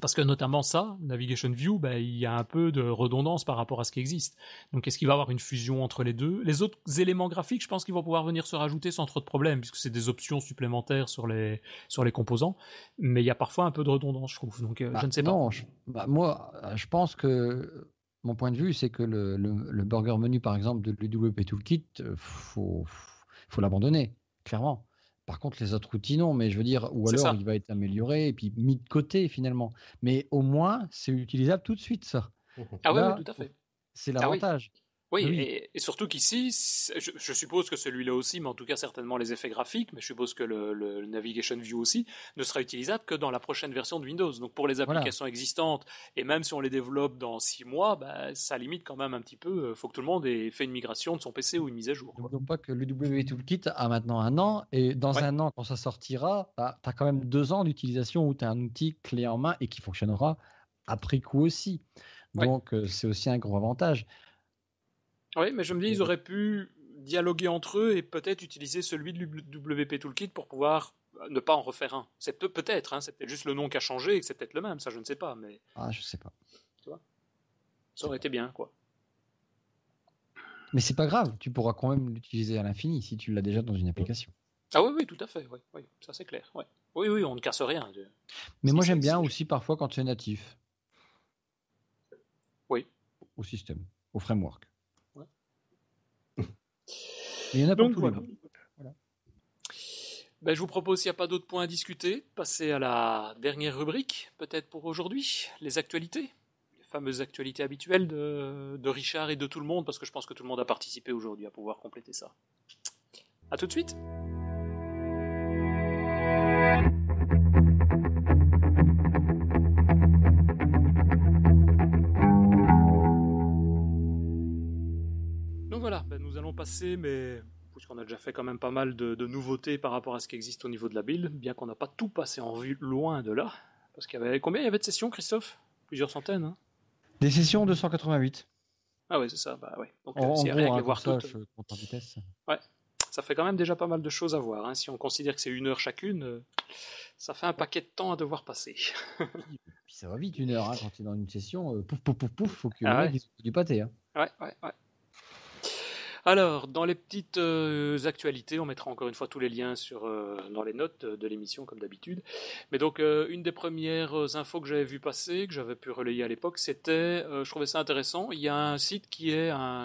Parce que notamment ça, Navigation View, bah, il y a un peu de redondance par rapport à ce qui existe. Donc est-ce qu'il va y avoir une fusion entre les deux Les autres éléments graphiques, je pense qu'ils vont pouvoir venir se rajouter sans trop de problèmes, puisque c'est des options supplémentaires sur les, sur les composants. Mais il y a parfois un peu de redondance, je trouve. Donc euh, je bah, ne sais pas. bah, moi, je pense que mon point de vue, c'est que le, burger menu, par exemple, de l'UWP Toolkit, il euh, faut l'abandonner, clairement. Par contre, les autres outils, non, mais je veux dire, ou alors il va être amélioré et puis mis de côté finalement. Mais au moins, c'est utilisable tout de suite, ça. Mmh ah oui, tout à fait. C'est ah l'avantage. Oui, Et, surtout qu'ici, je, suppose que celui-là aussi, mais en tout cas certainement les effets graphiques, mais je suppose que le, Navigation View aussi, ne sera utilisable que dans la prochaine version de Windows. Donc pour les applications existantes, et même si on les développe dans six mois, bah, ça limite quand même un petit peu. Il euh, faut que tout le monde ait fait une migration de son PC ou une mise à jour. N'oublions pas que le Toolkit a maintenant un an, et dans un an, quand ça sortira, bah, tu as quand même deux ans d'utilisation où tu as un outil clé en main et qui fonctionnera après coup aussi. Donc euh, c'est aussi un gros avantage. Oui, mais je me dis, ils auraient pu dialoguer entre eux et peut-être utiliser celui de WP Toolkit pour pouvoir euh, ne pas en refaire un. C'est peut-être, hein, c'est juste le nom qui a changé et que c'est peut-être le même, ça je ne sais pas. Mais... Ah, je ne sais pas. Tu vois Ça aurait été bien, quoi. Mais c'est pas grave, tu pourras quand même l'utiliser à l'infini si tu l'as déjà dans une application. Ah oui, oui, tout à fait, oui, ça c'est clair. Oui, oui, on ne casse rien. Mais moi j'aime bien aussi parfois quand c'est natif. Oui. Au système, au framework il y en a Donc, Ben, je vous propose, s'il n'y a pas d'autres points à discuter, passer à la dernière rubrique, peut-être pour aujourd'hui, les actualités. Les fameuses actualités habituelles de, de Richard et de tout le monde, parce que je pense que tout le monde a participé aujourd'hui à pouvoir compléter ça. A tout de suite! passé, mais puisqu'on a déjà fait quand même pas mal de, nouveautés par rapport à ce qui existe au niveau de la build, bien qu'on n'a pas tout passé en vue loin de là. Parce qu'il y avait combien il y avait de sessions, Christophe Plusieurs centaines. Hein Des sessions 288. Ah ouais, c'est ça. Bah ouais. Donc oh, rien à voir ça, toutes. Euh, ouais. Ça fait quand même déjà pas mal de choses à voir. Hein. Si on considère que c'est une heure chacune, euh, ça fait un paquet de temps à devoir passer. Puis ça va vite une heure hein, quand tu es dans une session. pouf, euh, pouf pouf pouf pouf, faut que ah du pâté. Hein. Ouais ouais ouais. Alors, dans les petites euh, actualités, on mettra encore une fois tous les liens euh, dans les notes de, l'émission, comme d'habitude. Mais donc, euh, une des premières infos que j'avais vu passer, que j'avais pu relayer à l'époque, c'était, je trouvais ça intéressant, il y a un site qui,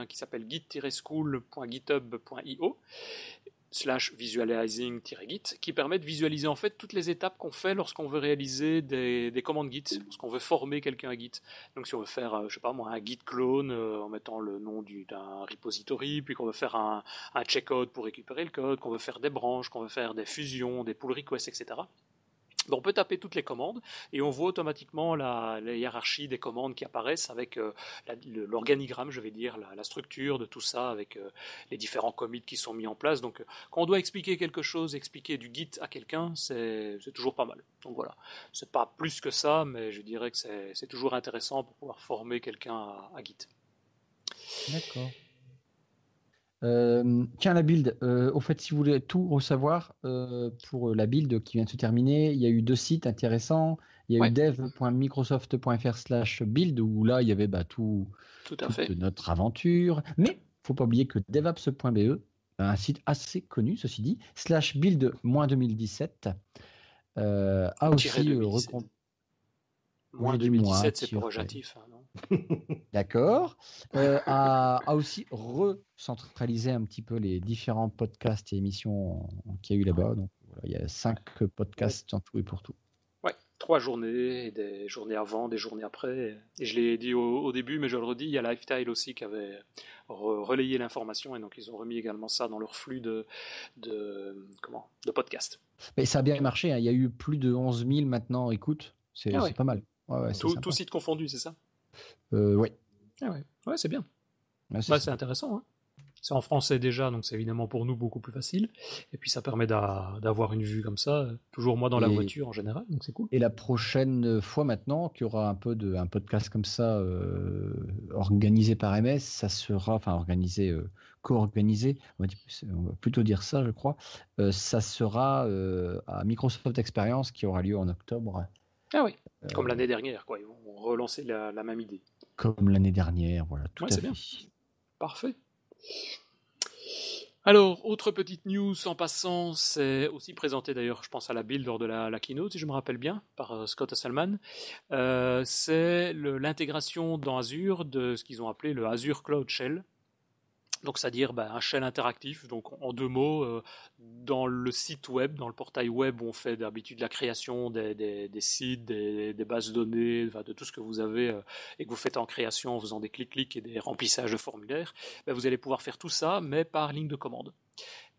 qui s'appelle git schoolgithubio slash visualizing-git qui permet de visualiser en fait toutes les étapes qu'on fait lorsqu'on veut réaliser des, commandes Git, lorsqu'on veut former quelqu'un à Git. Donc si on veut faire, euh, je sais pas moi, un Git clone euh, en mettant le nom d'un repository, puis qu'on veut faire un, un check pour récupérer le code, qu'on veut faire des branches, qu'on veut faire des fusions, des pull requests, etc on peut taper toutes les commandes et on voit automatiquement la, hiérarchie des commandes qui apparaissent avec euh, l'organigramme, je vais dire, la, structure de tout ça, avec euh, les différents commits qui sont mis en place. Donc euh, quand on doit expliquer quelque chose, expliquer du Git à quelqu'un, c'est toujours pas mal. Donc voilà, c'est pas plus que ça, mais je dirais que c'est toujours intéressant pour pouvoir former quelqu'un à Git. D'accord. Euh, tiens, la build. Euh, au fait, si vous voulez tout recevoir euh, pour la build qui vient de se terminer, il y a eu deux sites intéressants. Il y a eu dev.microsoft.fr/slash build où là, il y avait bah, tout, de notre aventure. Mais faut pas oublier que devapps.be, bah, un site assez connu, ceci dit, slash build 2017, a aussi 2017. Moins 2017, c'est projectif. Hein, D'accord. Euh, a, aussi recentralisé un petit peu les différents podcasts et émissions qu'il y a eu là-bas. il y a cinq podcasts en tout et pour tout. Ouais, trois journées, des journées avant, des journées après. Et je l'ai dit au, début, mais je le redis, il y a Lifetile aussi qui avait relayé l'information et donc ils ont remis également ça dans leur flux de, comment, de podcasts. Mais ça a bien marché, hein. il y a eu plus de 11 000 maintenant écoutes, ah c'est pas mal. Ouais, ouais, tout site confondu, c'est ça euh, oui. Ah ouais. c'est bien. Bah, c'est intéressant. Hein. C'est en français déjà, donc c'est évidemment pour nous beaucoup plus facile. Et puis ça permet d'avoir une vue comme ça, euh, toujours moi dans la voiture en général, donc c'est cool. Et la prochaine fois maintenant qu'il y aura un peu de un podcast comme ça euh, organisé par MS, ça sera enfin organisé co-organisé, on, va plutôt dire ça, je crois. ça sera à Microsoft Experience qui aura lieu en octobre. Ah oui. Comme l'année euh, dernière, quoi. Ils vont relancer la, même idée. Comme l'année dernière, voilà. Tout ouais, c'est bien. Parfait. Alors, autre petite news en passant, c'est aussi présenté d'ailleurs, je pense, à la build lors de la, la keynote, si je me rappelle bien, par euh, Scott Salman, euh, c'est l'intégration dans Azure de ce qu'ils ont appelé le Azure Cloud Shell. Donc, c'est-à-dire bah, un shell interactif. Donc, en deux mots, euh, dans le site web, dans le portail web, on fait d'habitude la création des, sites, des, bases de données, de tout ce que vous avez euh, et que vous faites en création en faisant des clics-clics et des remplissages de formulaires. Bah, vous allez pouvoir faire tout ça, mais par ligne de commande.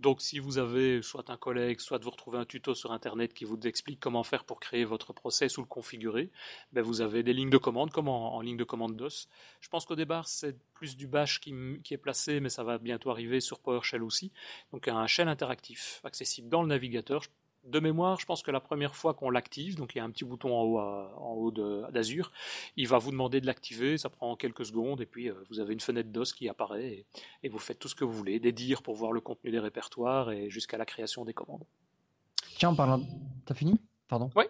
Donc si vous avez soit un collègue, soit vous retrouvez un tuto sur Internet qui vous explique comment faire pour créer votre process ou le configurer, ben, vous avez des lignes de commande comme en, ligne de commande DOS. Je pense qu'au départ, c'est plus du bash qui, est placé, mais ça va bientôt arriver sur PowerShell aussi. Donc un shell interactif accessible dans le navigateur de mémoire, je pense que la première fois qu'on l'active, donc il y a un petit bouton en haut, haut d'Azure, il va vous demander de l'activer, ça prend quelques secondes, et puis euh, vous avez une fenêtre DOS qui apparaît, et, vous faites tout ce que vous voulez, des dires pour voir le contenu des répertoires, et jusqu'à la création des commandes. Tiens, en parlant... T'as fini Pardon Oui.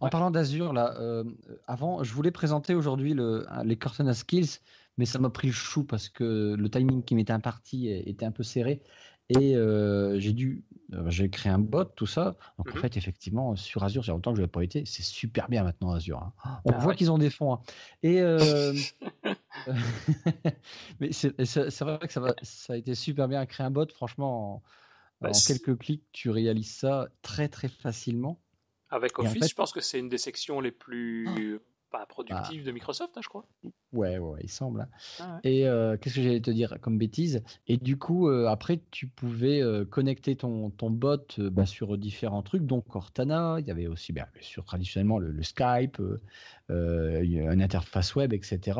En parlant d'Azure, là, euh, avant, je voulais présenter aujourd'hui hein, les Cortana Skills, mais ça m'a pris le chou parce que le timing qui m'était imparti était un peu serré. Et euh, j'ai dû, euh, j'ai créé un bot, tout ça. Donc en mmh fait, effectivement, sur Azure, j'ai longtemps que je vais pas été. C'est super bien maintenant Azure. Hein. Oh, on bah voit qu'ils ont des fonds. Hein. Et euh, mais c'est vrai que ça, va, ça a été super bien à créer un bot. Franchement, en, bah quelques clics, tu réalises ça très très facilement. Avec Office, je pense que c'est une des sections les plus. Ah pas productif ah. de Microsoft, hein, je crois. Ouais, ouais, il semble. Hein. Ah, et euh, qu'est-ce que j'allais te dire comme bêtise Et du coup, euh, après, tu pouvais euh, connecter ton, ton bot bah, sur différents trucs, donc Cortana, il y avait aussi, bah, bien sûr, traditionnellement, le, Skype, une interface web, etc.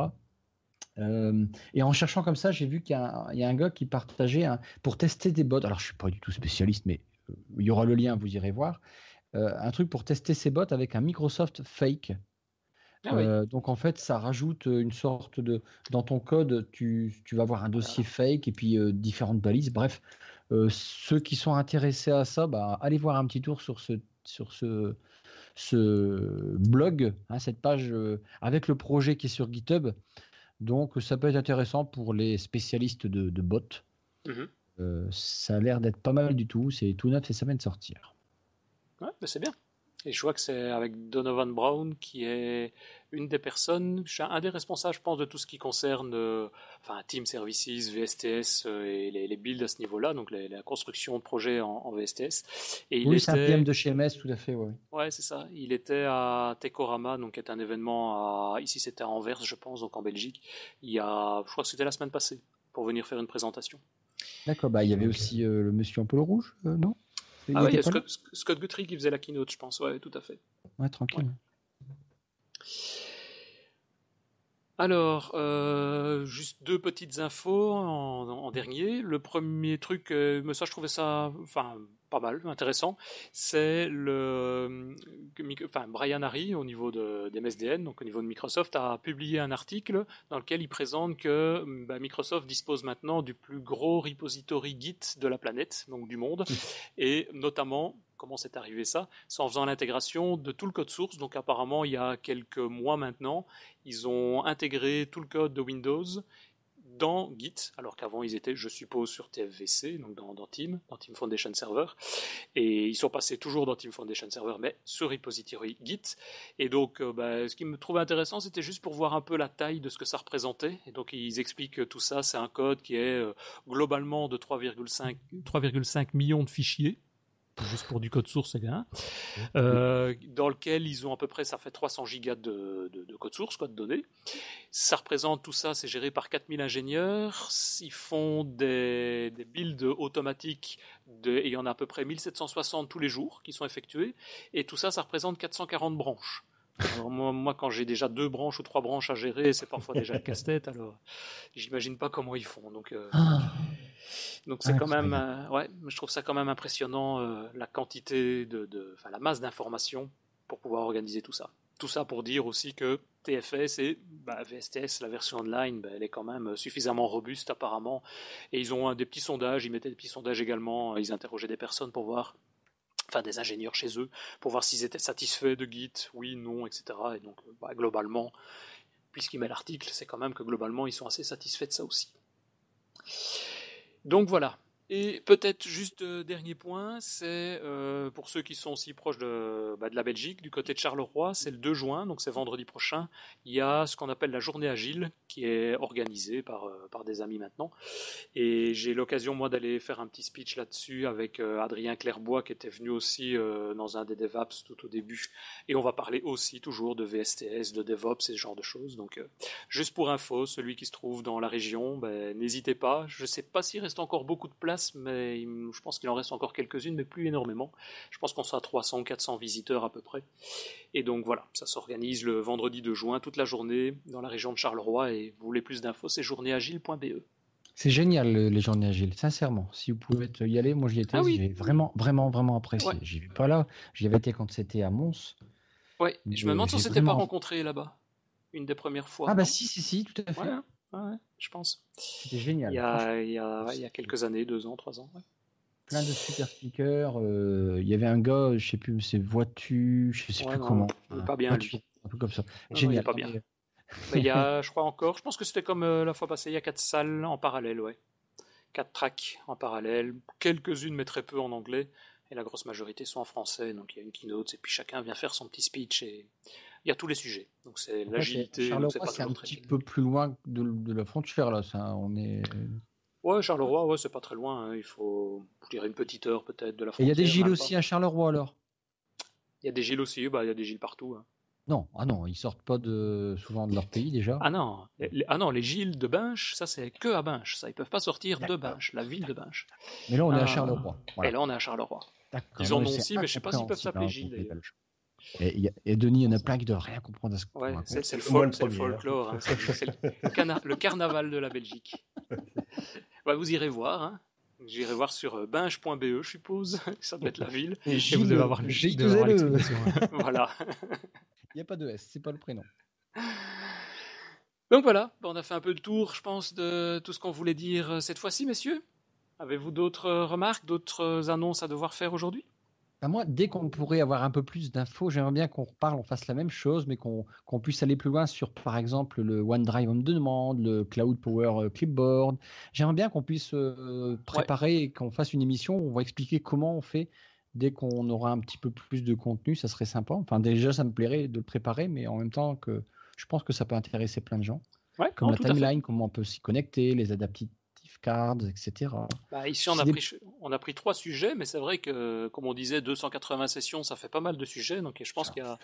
et en cherchant comme ça, j'ai vu qu'il y, a un gars qui partageait pour tester des bots. Alors, je suis pas du tout spécialiste, mais il y aura le lien, vous irez voir. un truc pour tester ces bots avec un Microsoft Fake. Ah euh, donc en fait, ça rajoute euh, une sorte de... Dans ton code, tu, tu vas avoir un dossier ah. fake et puis euh, différentes balises. Bref, ceux qui sont intéressés à ça, bah, allez voir un petit tour sur ce sur ce, ce blog, hein, cette page avec le projet qui est sur GitHub. Donc ça peut être intéressant pour les spécialistes de, de bots. Mmh ça a l'air d'être pas mal du tout. C'est tout neuf et ça vient de sortir. Ouais, bah, c'est bien. Et je vois que c'est avec Donovan Brown qui est une des personnes, un des responsables, je pense, de tout ce qui concerne euh, enfin, Team Services, VSTS euh, et les, builds à ce niveau-là, donc la construction de projets en, VSTS. Et il oui, était... c'est un PM de chez MS, tout à fait. oui. ouais c'est ça. Il était à Tecorama, donc qui est un événement ici c'était à Anvers, je pense, donc en Belgique, il y a, je crois que c'était la semaine passée, pour venir faire une présentation. D'accord, bah, il y avait aussi euh, le monsieur en polo rouge, non ah oui, il y a Scott, Guthrie qui faisait la keynote, je pense, ouais, tout à fait. Ouais, tranquille. Alors, euh, juste deux petites infos en, dernier. Le premier truc, euh, ça je trouvais ça, enfin, pas mal, intéressant, c'est le, enfin, Brian Harry au niveau de, des MSDN, donc au niveau de Microsoft, a publié un article dans lequel il présente que bah, Microsoft dispose maintenant du plus gros repository Git de la planète, donc du monde, et notamment comment c'est arrivé ça, c'est en faisant l'intégration de tout le code source. Donc apparemment, il y a quelques mois maintenant, ils ont intégré tout le code de Windows dans Git, alors qu'avant ils étaient, je suppose, sur TFVC, donc dans, Team, dans Team Foundation Server, et ils sont passés toujours dans Team Foundation Server, mais sur repository Git. Et donc, euh, bah, ce qui me trouvait intéressant, c'était juste pour voir un peu la taille de ce que ça représentait. Et donc, ils expliquent que tout ça, c'est un code qui est euh, globalement de 3,5 millions de fichiers juste pour du code source, hein. mmh. euh, dans lequel ils ont à peu près, ça fait 300 gigas de, code source, quoi, de données. Ça représente tout ça, c'est géré par 4000 ingénieurs. Ils font des, des builds automatiques, et il y en a à peu près 1760 tous les jours qui sont effectués. Et tout ça, ça représente 440 branches. Alors moi, quand j'ai déjà deux branches ou trois branches à gérer, c'est parfois déjà un casse-tête. Alors, j'imagine pas comment ils font. Donc, euh. ah. Donc c'est quand même, euh, ouais, je trouve ça quand même impressionnant euh, la quantité de, la masse d'informations pour pouvoir organiser tout ça. Tout ça pour dire aussi que TFS et bah, VSTS, la version online, bah, elle est quand même euh, suffisamment robuste apparemment. Et ils ont des petits sondages, ils mettaient des petits sondages également, ils interrogeaient des personnes pour voir enfin des ingénieurs chez eux, pour voir s'ils étaient satisfaits de Git, oui, non, etc. Et donc, bah, globalement, puisqu'ils mettent l'article, c'est quand même que globalement, ils sont assez satisfaits de ça aussi. Donc voilà. Et peut-être juste euh, dernier point, c'est euh, pour ceux qui sont aussi proches de, bah, de, la Belgique, du côté de Charleroi, c'est le 2 juin, donc c'est vendredi prochain, il y a ce qu'on appelle la journée agile qui est organisée par, euh, par des amis maintenant. Et j'ai l'occasion moi d'aller faire un petit speech là-dessus avec Adrien Clairbois qui était venu aussi dans un des DevOps tout au début. Et on va parler aussi toujours de VSTS, de DevOps et ce genre de choses. Donc juste pour info, celui qui se trouve dans la région, ben, n'hésitez pas. Je ne sais pas s'il reste encore beaucoup de place mais je pense qu'il en reste encore quelques-unes, mais plus énormément. Je pense qu'on sera 300 400 visiteurs à peu près. Et donc voilà, ça s'organise le vendredi 2 juin, toute la journée, dans la région de Charleroi. Et vous voulez plus d'infos, c'est journéeagile.be. C'est génial les journées agiles, sincèrement. Si vous pouvez y aller, moi j'y étais, ah j'ai vraiment, vraiment, vraiment apprécié. J'y vais pas là, j'y avais été quand c'était à Mons. Ouais, je me demande si on s'était pas rencontré là-bas, une des premières fois. Ah bah si, si, si, tout à fait. Hein ouais, je pense. C'était génial. Il y, a, il, y a, il y, a, quelques années, deux ans, trois ans. Plein de super speakers. Euh, il y avait un gars, je sais plus, c'est Voitu, je sais plus comment. Euh, pas bien. lui. Un peu comme ça. génial. Mais il y a, je crois encore, je pense que c'était comme euh, la fois passée, il y a quatre salles en parallèle, ouais. Quatre tracks en parallèle, quelques-unes mais très peu en anglais, et la grosse majorité sont en français, donc il y a une keynote, et puis chacun vient faire son petit speech, et il y a tous les sujets. Donc c'est l'agilité. Charleroi, c'est un petit peu plus loin de, la frontière là. Ça, on est. Ouais, Charleroi, ouais, c'est pas très loin. Hein. Il faut, dire une petite heure peut-être de la frontière. Il y a des Gilles aussi à Charleroi alors. Il y a des Gilles aussi, bah il y a des Gilles partout. Hein. Non, ah non, ils sortent pas de, souvent de leur pays déjà. Ah non, les, ah non, les Gilles de Binche, ça c'est que à Binche, ça ils peuvent pas sortir de Binche, la ville de Binche. Mais là on est à ah. Charleroi. Et là on est à Charleroi. Ils en ont aussi, mais je sais pas s'ils peuvent s'appeler Gilles. Et, Denis, il y en a plein qui doivent rien comprendre à ce ouais, c'est, le, folklore, c'est, le, carnaval de la Belgique. vous irez voir. J'irai voir sur binge.be, je suppose. Ça doit être la ville. Et, vous devez avoir le G de Voilà. Il n'y a pas de S, c'est pas le prénom. Donc voilà, on a fait un peu le tour, je pense, de tout ce qu'on voulait dire cette fois-ci, messieurs. Avez-vous d'autres remarques, d'autres annonces à devoir faire aujourd'hui bah, moi, dès qu'on pourrait avoir un peu plus d'infos, j'aimerais bien qu'on reparle, on fasse la même chose, mais qu'on puisse aller plus loin sur, par exemple, le OneDrive on demande, le Cloud Power euh, Clipboard. J'aimerais bien qu'on puisse euh, préparer et qu'on fasse une émission où on va expliquer comment on fait dès qu'on aura un petit peu plus de contenu. Ça serait sympa. Enfin, déjà, ça me plairait de le préparer, mais en même temps que je pense que ça peut intéresser plein de gens. comme la timeline, comment on peut s'y connecter, les, cards, etc. Bah, ici, on a, pris, trois sujets, mais c'est vrai que, comme on disait, 280 sessions, ça fait pas mal de sujets, donc je pense qu'il y a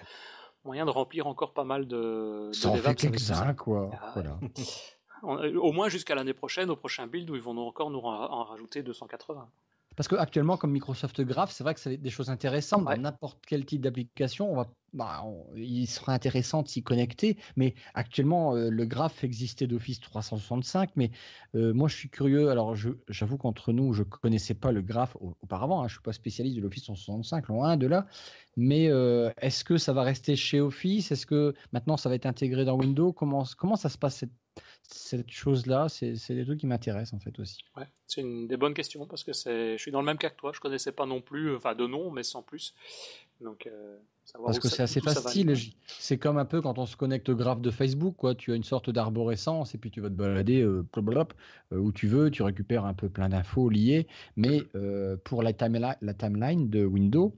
moyen de remplir encore pas mal de, ça de quoi. Ah euh, au moins jusqu'à l'année prochaine, au prochain build où ils vont encore nous en rajouter 280. Parce que actuellement, comme Microsoft Graph, c'est vrai que c'est des choses intéressantes n'importe quel type d'application. On va bah, il serait intéressant de s'y connecter, mais actuellement, euh, le graphe existait d'office 365, mais euh, moi, je suis curieux. Alors, j'avoue qu'entre nous, je connaissais pas le graphe auparavant. Hein, je suis pas spécialiste de l'office 365, loin de là. Mais euh, est-ce que ça va rester chez Office Est-ce que maintenant, ça va être intégré dans Windows comment, comment ça se passe cette, cette chose-là C'est des trucs qui m'intéressent, en fait, aussi. Ouais, c'est une des bonnes questions, parce que je suis dans le même cas que toi. Je connaissais pas non plus, enfin, de nom, mais sans plus. Euh, Parce que c'est assez facile. C'est comme un peu quand on se connecte au graphe de Facebook, quoi. Tu as une sorte d'arborescence et puis tu vas te balader euh, euh, où tu veux, tu récupères un peu plein d'infos liées. Mais pour la, timeline de Windows,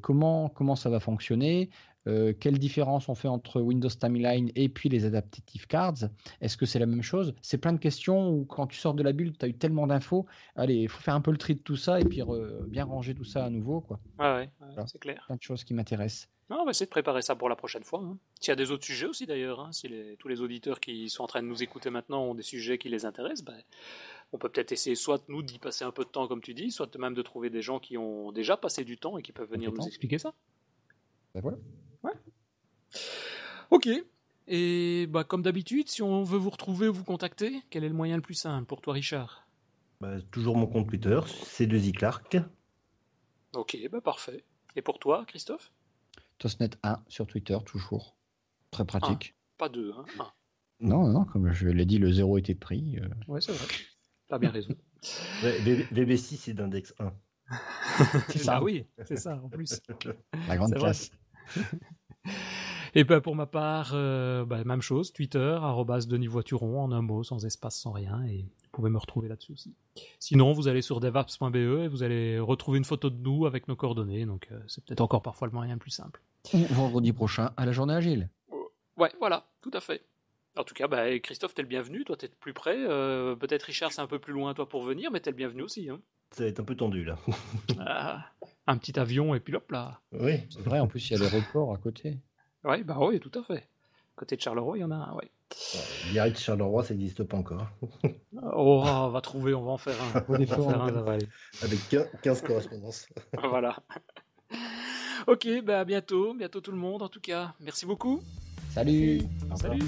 comment ça va fonctionner euh, quelle différence on fait entre Windows Timeline et puis les Adaptative Cards Est-ce que c'est la même chose C'est plein de questions où quand tu sors de la bulle, tu as eu tellement d'infos. Allez, il faut faire un peu le tri de tout ça et puis bien ranger tout ça à nouveau. Quoi. ouais, c'est clair. Plein de choses qui m'intéressent. On va essayer de préparer ça pour la prochaine fois. Hein. S'il y a des autres sujets aussi d'ailleurs, hein, si tous les auditeurs qui sont en train de nous écouter maintenant ont des sujets qui les intéressent, ben, on peut peut-être essayer soit nous d'y passer un peu de temps comme tu dis, soit même de trouver des gens qui ont déjà passé du temps et qui peuvent venir nous expliquer ça. Ben voilà. Ouais. Ok. Et bah, comme d'habitude, si on veut vous retrouver ou vous contacter, quel est le moyen le plus simple pour toi, Richard bah, Toujours mon compte Twitter, c'est 2 i Clark. Ok, bah parfait. Et pour toi, Christophe Tosnet 1 sur Twitter, toujours. Très pratique. pas 2, hein, Non, non, comme je l'ai dit, le 0 était pris. Euh. Ouais, c'est vrai. T'as bien raison. bb 6 est d'index 1. ah oui, c'est ça, en plus. La grande classe. Et ben pour ma part, euh, ben, même chose, Twitter, arrobas Denis en un mot, sans espace, sans rien, et vous pouvez me retrouver là-dessus aussi. Sinon, vous allez sur devaps.be et vous allez retrouver une photo de nous avec nos coordonnées, donc euh, c'est peut-être encore parfois le moyen le plus simple. vendredi prochain à la journée agile. Ouais, voilà, tout à fait. En tout cas, bah, Christophe, t'es le bienvenu, toi t'es plus près, euh, peut-être Richard c'est un peu plus loin toi pour venir, mais t'es le bienvenu aussi. Hein. Ça va être un peu tendu là. ah un petit avion et puis hop là. Oui, c'est vrai, en plus il y a l'aéroport à côté. Oui, bah oui, tout à fait. Côté de Charleroi, il y en a un, oui. direct Charleroi, ça n'existe pas encore. oh, on va trouver, on va en faire un. On Avec 15 correspondances. voilà. Ok, bah à bientôt, bientôt tout le monde en tout cas. Merci beaucoup. Salut. Salut.